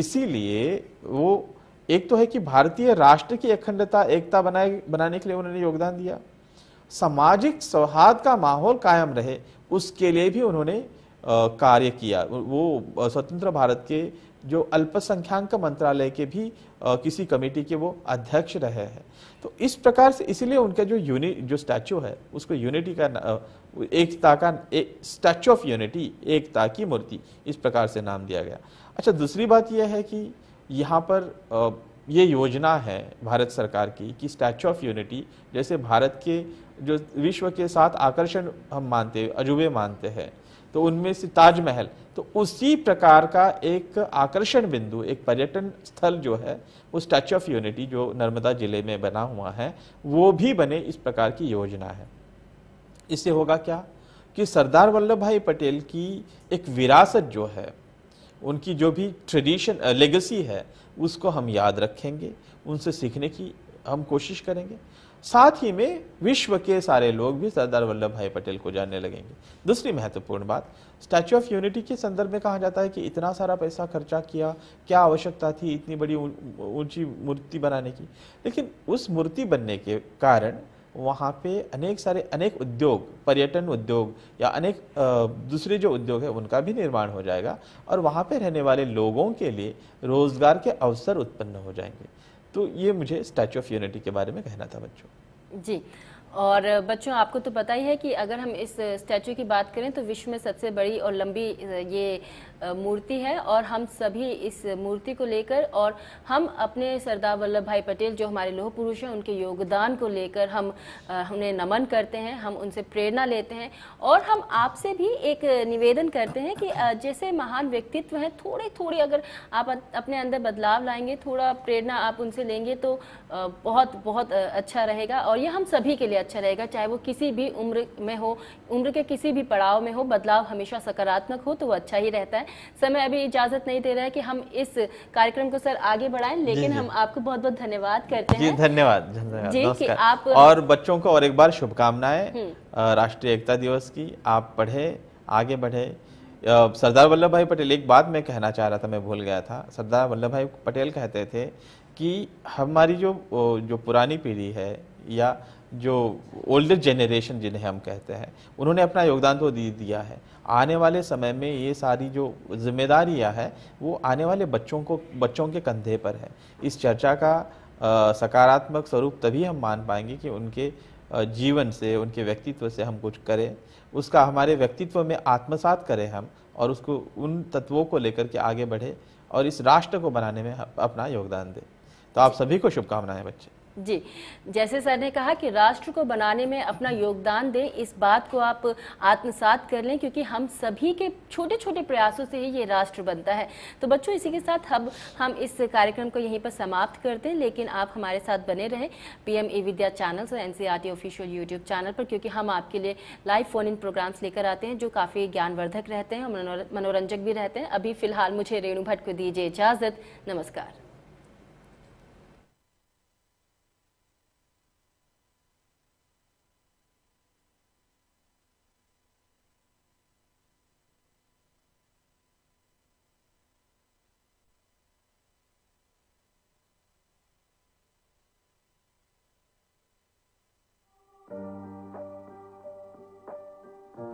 इसीलिए वो एक तो है कि भारतीय राष्ट्र की अखंडता एकता बनाए बनाने के लिए उन्होंने योगदान दिया सामाजिक सौहार्द का माहौल कायम रहे उसके लिए भी उन्होंने कार्य किया वो स्वतंत्र भारत के जो अल्पसंख्याक मंत्रालय के भी आ, किसी कमेटी के वो अध्यक्ष रहे हैं तो इस प्रकार से इसीलिए उनका जो यूनि जो स्टैचू है उसको यूनिटी का एकता का एक स्टैचू ऑफ यूनिटी एकता की मूर्ति इस प्रकार से नाम दिया गया अच्छा दूसरी बात यह है कि यहाँ पर ये योजना है भारत सरकार की कि स्टैचू ऑफ यूनिटी जैसे भारत के जो विश्व के साथ आकर्षण हम मानते अजूबे मानते हैं तो उनमें से ताजमहल तो उसी प्रकार का एक आकर्षण बिंदु एक पर्यटन स्थल जो है वो स्टैचू ऑफ यूनिटी जो नर्मदा जिले में बना हुआ है वो भी बने इस प्रकार की योजना है इससे होगा क्या कि सरदार वल्लभ भाई पटेल की एक विरासत जो है उनकी जो भी ट्रेडिशन लेगेसी है उसको हम याद रखेंगे उनसे सीखने की हम कोशिश करेंगे साथ ही में विश्व के सारे लोग भी सरदार वल्लभ भाई पटेल को जानने लगेंगे दूसरी महत्वपूर्ण बात स्टैचू ऑफ यूनिटी के संदर्भ में कहा जाता है कि इतना सारा पैसा खर्चा किया क्या आवश्यकता थी इतनी बड़ी ऊंची मूर्ति बनाने की लेकिन उस मूर्ति बनने के कारण वहाँ पे अनेक सारे अनेक उद्योग पर्यटन उद्योग या अनेक दूसरे जो उद्योग है उनका भी निर्माण हो जाएगा और वहाँ पे रहने वाले लोगों के लिए रोज़गार के अवसर उत्पन्न हो जाएंगे तो ये मुझे स्टैचू ऑफ यूनिटी के बारे में कहना था बच्चों जी और बच्चों आपको तो पता ही है कि अगर हम इस स्टैचू की बात करें तो विश्व में सबसे बड़ी और लंबी ये मूर्ति है और हम सभी इस मूर्ति को लेकर और हम अपने सरदार वल्लभ भाई पटेल जो हमारे लोह पुरुष हैं उनके योगदान को लेकर हम उन्हें नमन करते हैं हम उनसे प्रेरणा लेते हैं और हम आपसे भी एक निवेदन करते हैं कि जैसे महान व्यक्तित्व हैं थोड़े थोड़े अगर आप अपने अंदर बदलाव लाएंगे थोड़ा प्रेरणा आप उनसे लेंगे तो बहुत बहुत अच्छा रहेगा और ये हम सभी के लिए अच्छा रहेगा चाहे वो किसी भी उम्र में हो उम्र के किसी भी पड़ाव में हो बदलाव हमेशा सकारात्मक हो तो वो अच्छा ही रहता है समय अभी इजाजत नहीं दे रहा है कि हम इस कार्यक्रम को सर आगे बढ़ाएं लेकिन जी, जी। हम आपको बहुत बहुत धन्यवाद करते हैं धन्यवाद जी कि आप और बच्चों को और एक बार शुभकामनाएं हम्म। राष्ट्रीय एकता दिवस की आप पढ़े आगे बढ़े सरदार वल्लभ भाई पटेल एक बात मैं कहना चाह रहा था मैं भूल गया था सरदार वल्लभ भाई पटेल कहते थे कि हमारी जो जो पुरानी पीढ़ी है या जो ओल्डर जनरेशन जिन्हें हम कहते हैं उन्होंने अपना योगदान तो दे दिया है आने वाले समय में ये सारी जो जिम्मेदारियाँ हैं वो आने वाले बच्चों को बच्चों के कंधे पर है इस चर्चा का आ, सकारात्मक स्वरूप तभी हम मान पाएंगे कि उनके जीवन से उनके व्यक्तित्व से हम कुछ करें उसका हमारे व्यक्तित्व में आत्मसात करें हम और उसको उन तत्वों को लेकर के आगे बढ़े और इस राष्ट्र को बनाने में अपना योगदान दें तो आप सभी को शुभकामनाएं बच्चे जी जैसे सर ने कहा कि राष्ट्र को बनाने में अपना योगदान दें इस बात को आप आत्मसात कर लें क्योंकि हम सभी के छोटे छोटे प्रयासों से ही ये राष्ट्र बनता है तो बच्चों इसी के साथ हम हम इस कार्यक्रम को यहीं पर समाप्त करते हैं लेकिन आप हमारे साथ बने रहें पीएम ई विद्या चैनल और एन ऑफिशियल यूट्यूब चैनल पर क्योंकि हम आपके लिए लाइव फ़ोन इन प्रोग्राम्स लेकर आते हैं जो काफ़ी ज्ञानवर्धक रहते हैं और मनोरंजक भी रहते हैं अभी फ़िलहाल मुझे रेणु भट्ट को दीजिए इजाज़त नमस्कार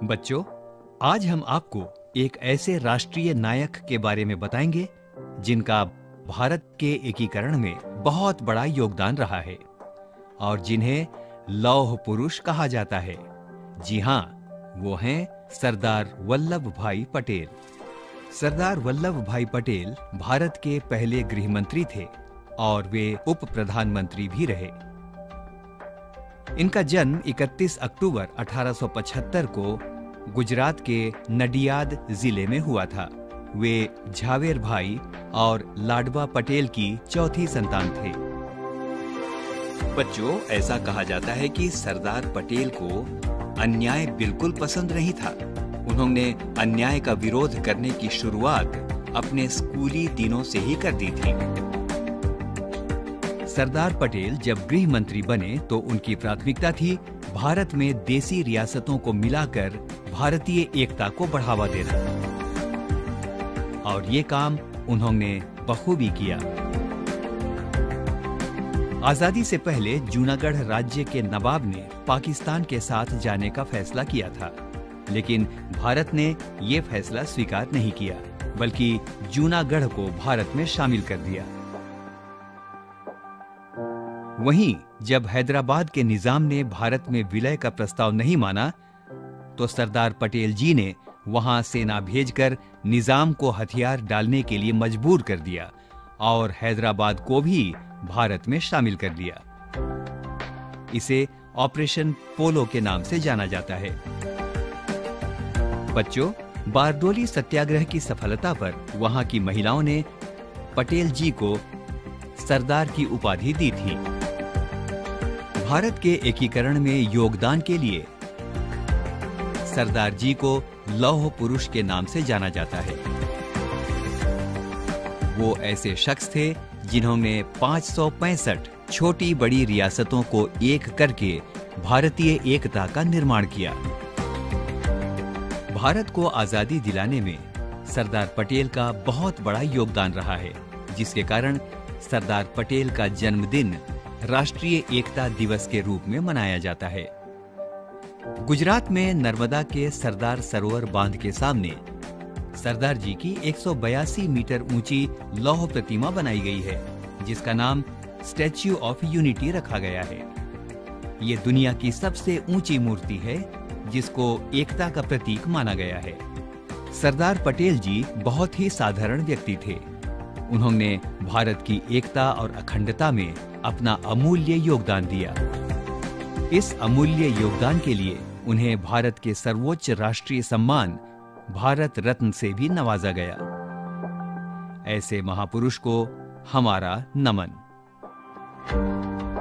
बच्चों आज हम आपको एक ऐसे राष्ट्रीय नायक के बारे में बताएंगे जिनका भारत के एकीकरण में बहुत बड़ा योगदान रहा है और जिन्हें लौह पुरुष कहा जाता है जी हाँ वो हैं सरदार वल्लभ भाई पटेल सरदार वल्लभ भाई पटेल भारत के पहले गृह मंत्री थे और वे उप प्रधानमंत्री भी रहे इनका जन्म 31 अक्टूबर 1875 को गुजरात के नडियाद जिले में हुआ था वे झावेर भाई और लाडवा पटेल की चौथी संतान थे बच्चों ऐसा कहा जाता है कि सरदार पटेल को अन्याय बिल्कुल पसंद नहीं था उन्होंने अन्याय का विरोध करने की शुरुआत अपने स्कूली दिनों से ही कर दी थी सरदार पटेल जब गृह मंत्री बने तो उनकी प्राथमिकता थी भारत में देसी रियासतों को मिलाकर भारतीय एकता को बढ़ावा देना और ये काम उन्होंने बखूबी किया आजादी से पहले जूनागढ़ राज्य के नवाब ने पाकिस्तान के साथ जाने का फैसला किया था लेकिन भारत ने यह फैसला स्वीकार नहीं किया बल्कि जूनागढ़ को भारत में शामिल कर दिया वहीं जब हैदराबाद के निजाम ने भारत में विलय का प्रस्ताव नहीं माना तो सरदार पटेल जी ने वहां सेना भेजकर निजाम को हथियार डालने के लिए मजबूर कर दिया और हैदराबाद को भी भारत में शामिल कर लिया इसे ऑपरेशन पोलो के नाम से जाना जाता है बच्चों बारडोली सत्याग्रह की सफलता पर वहां की महिलाओं ने पटेल जी को सरदार की उपाधि दी थी भारत के एकीकरण में योगदान के लिए सरदार जी को लौह पुरुष के नाम से जाना जाता है वो ऐसे शख्स थे जिन्होंने पाँच छोटी बड़ी रियासतों को एक करके भारतीय एकता का निर्माण किया भारत को आजादी दिलाने में सरदार पटेल का बहुत बड़ा योगदान रहा है जिसके कारण सरदार पटेल का जन्मदिन राष्ट्रीय एकता दिवस के रूप में मनाया जाता है गुजरात में नर्मदा के सरदार सरोवर बांध के सामने सरदार जी की एक मीटर ऊंची लौह प्रतिमा बनाई गई है जिसका नाम स्टैच्यू ऑफ यूनिटी रखा गया है ये दुनिया की सबसे ऊंची मूर्ति है जिसको एकता का प्रतीक माना गया है सरदार पटेल जी बहुत ही साधारण व्यक्ति थे उन्होंने भारत की एकता और अखंडता में अपना अमूल्य योगदान दिया इस अमूल्य योगदान के लिए उन्हें भारत के सर्वोच्च राष्ट्रीय सम्मान भारत रत्न से भी नवाजा गया ऐसे महापुरुष को हमारा नमन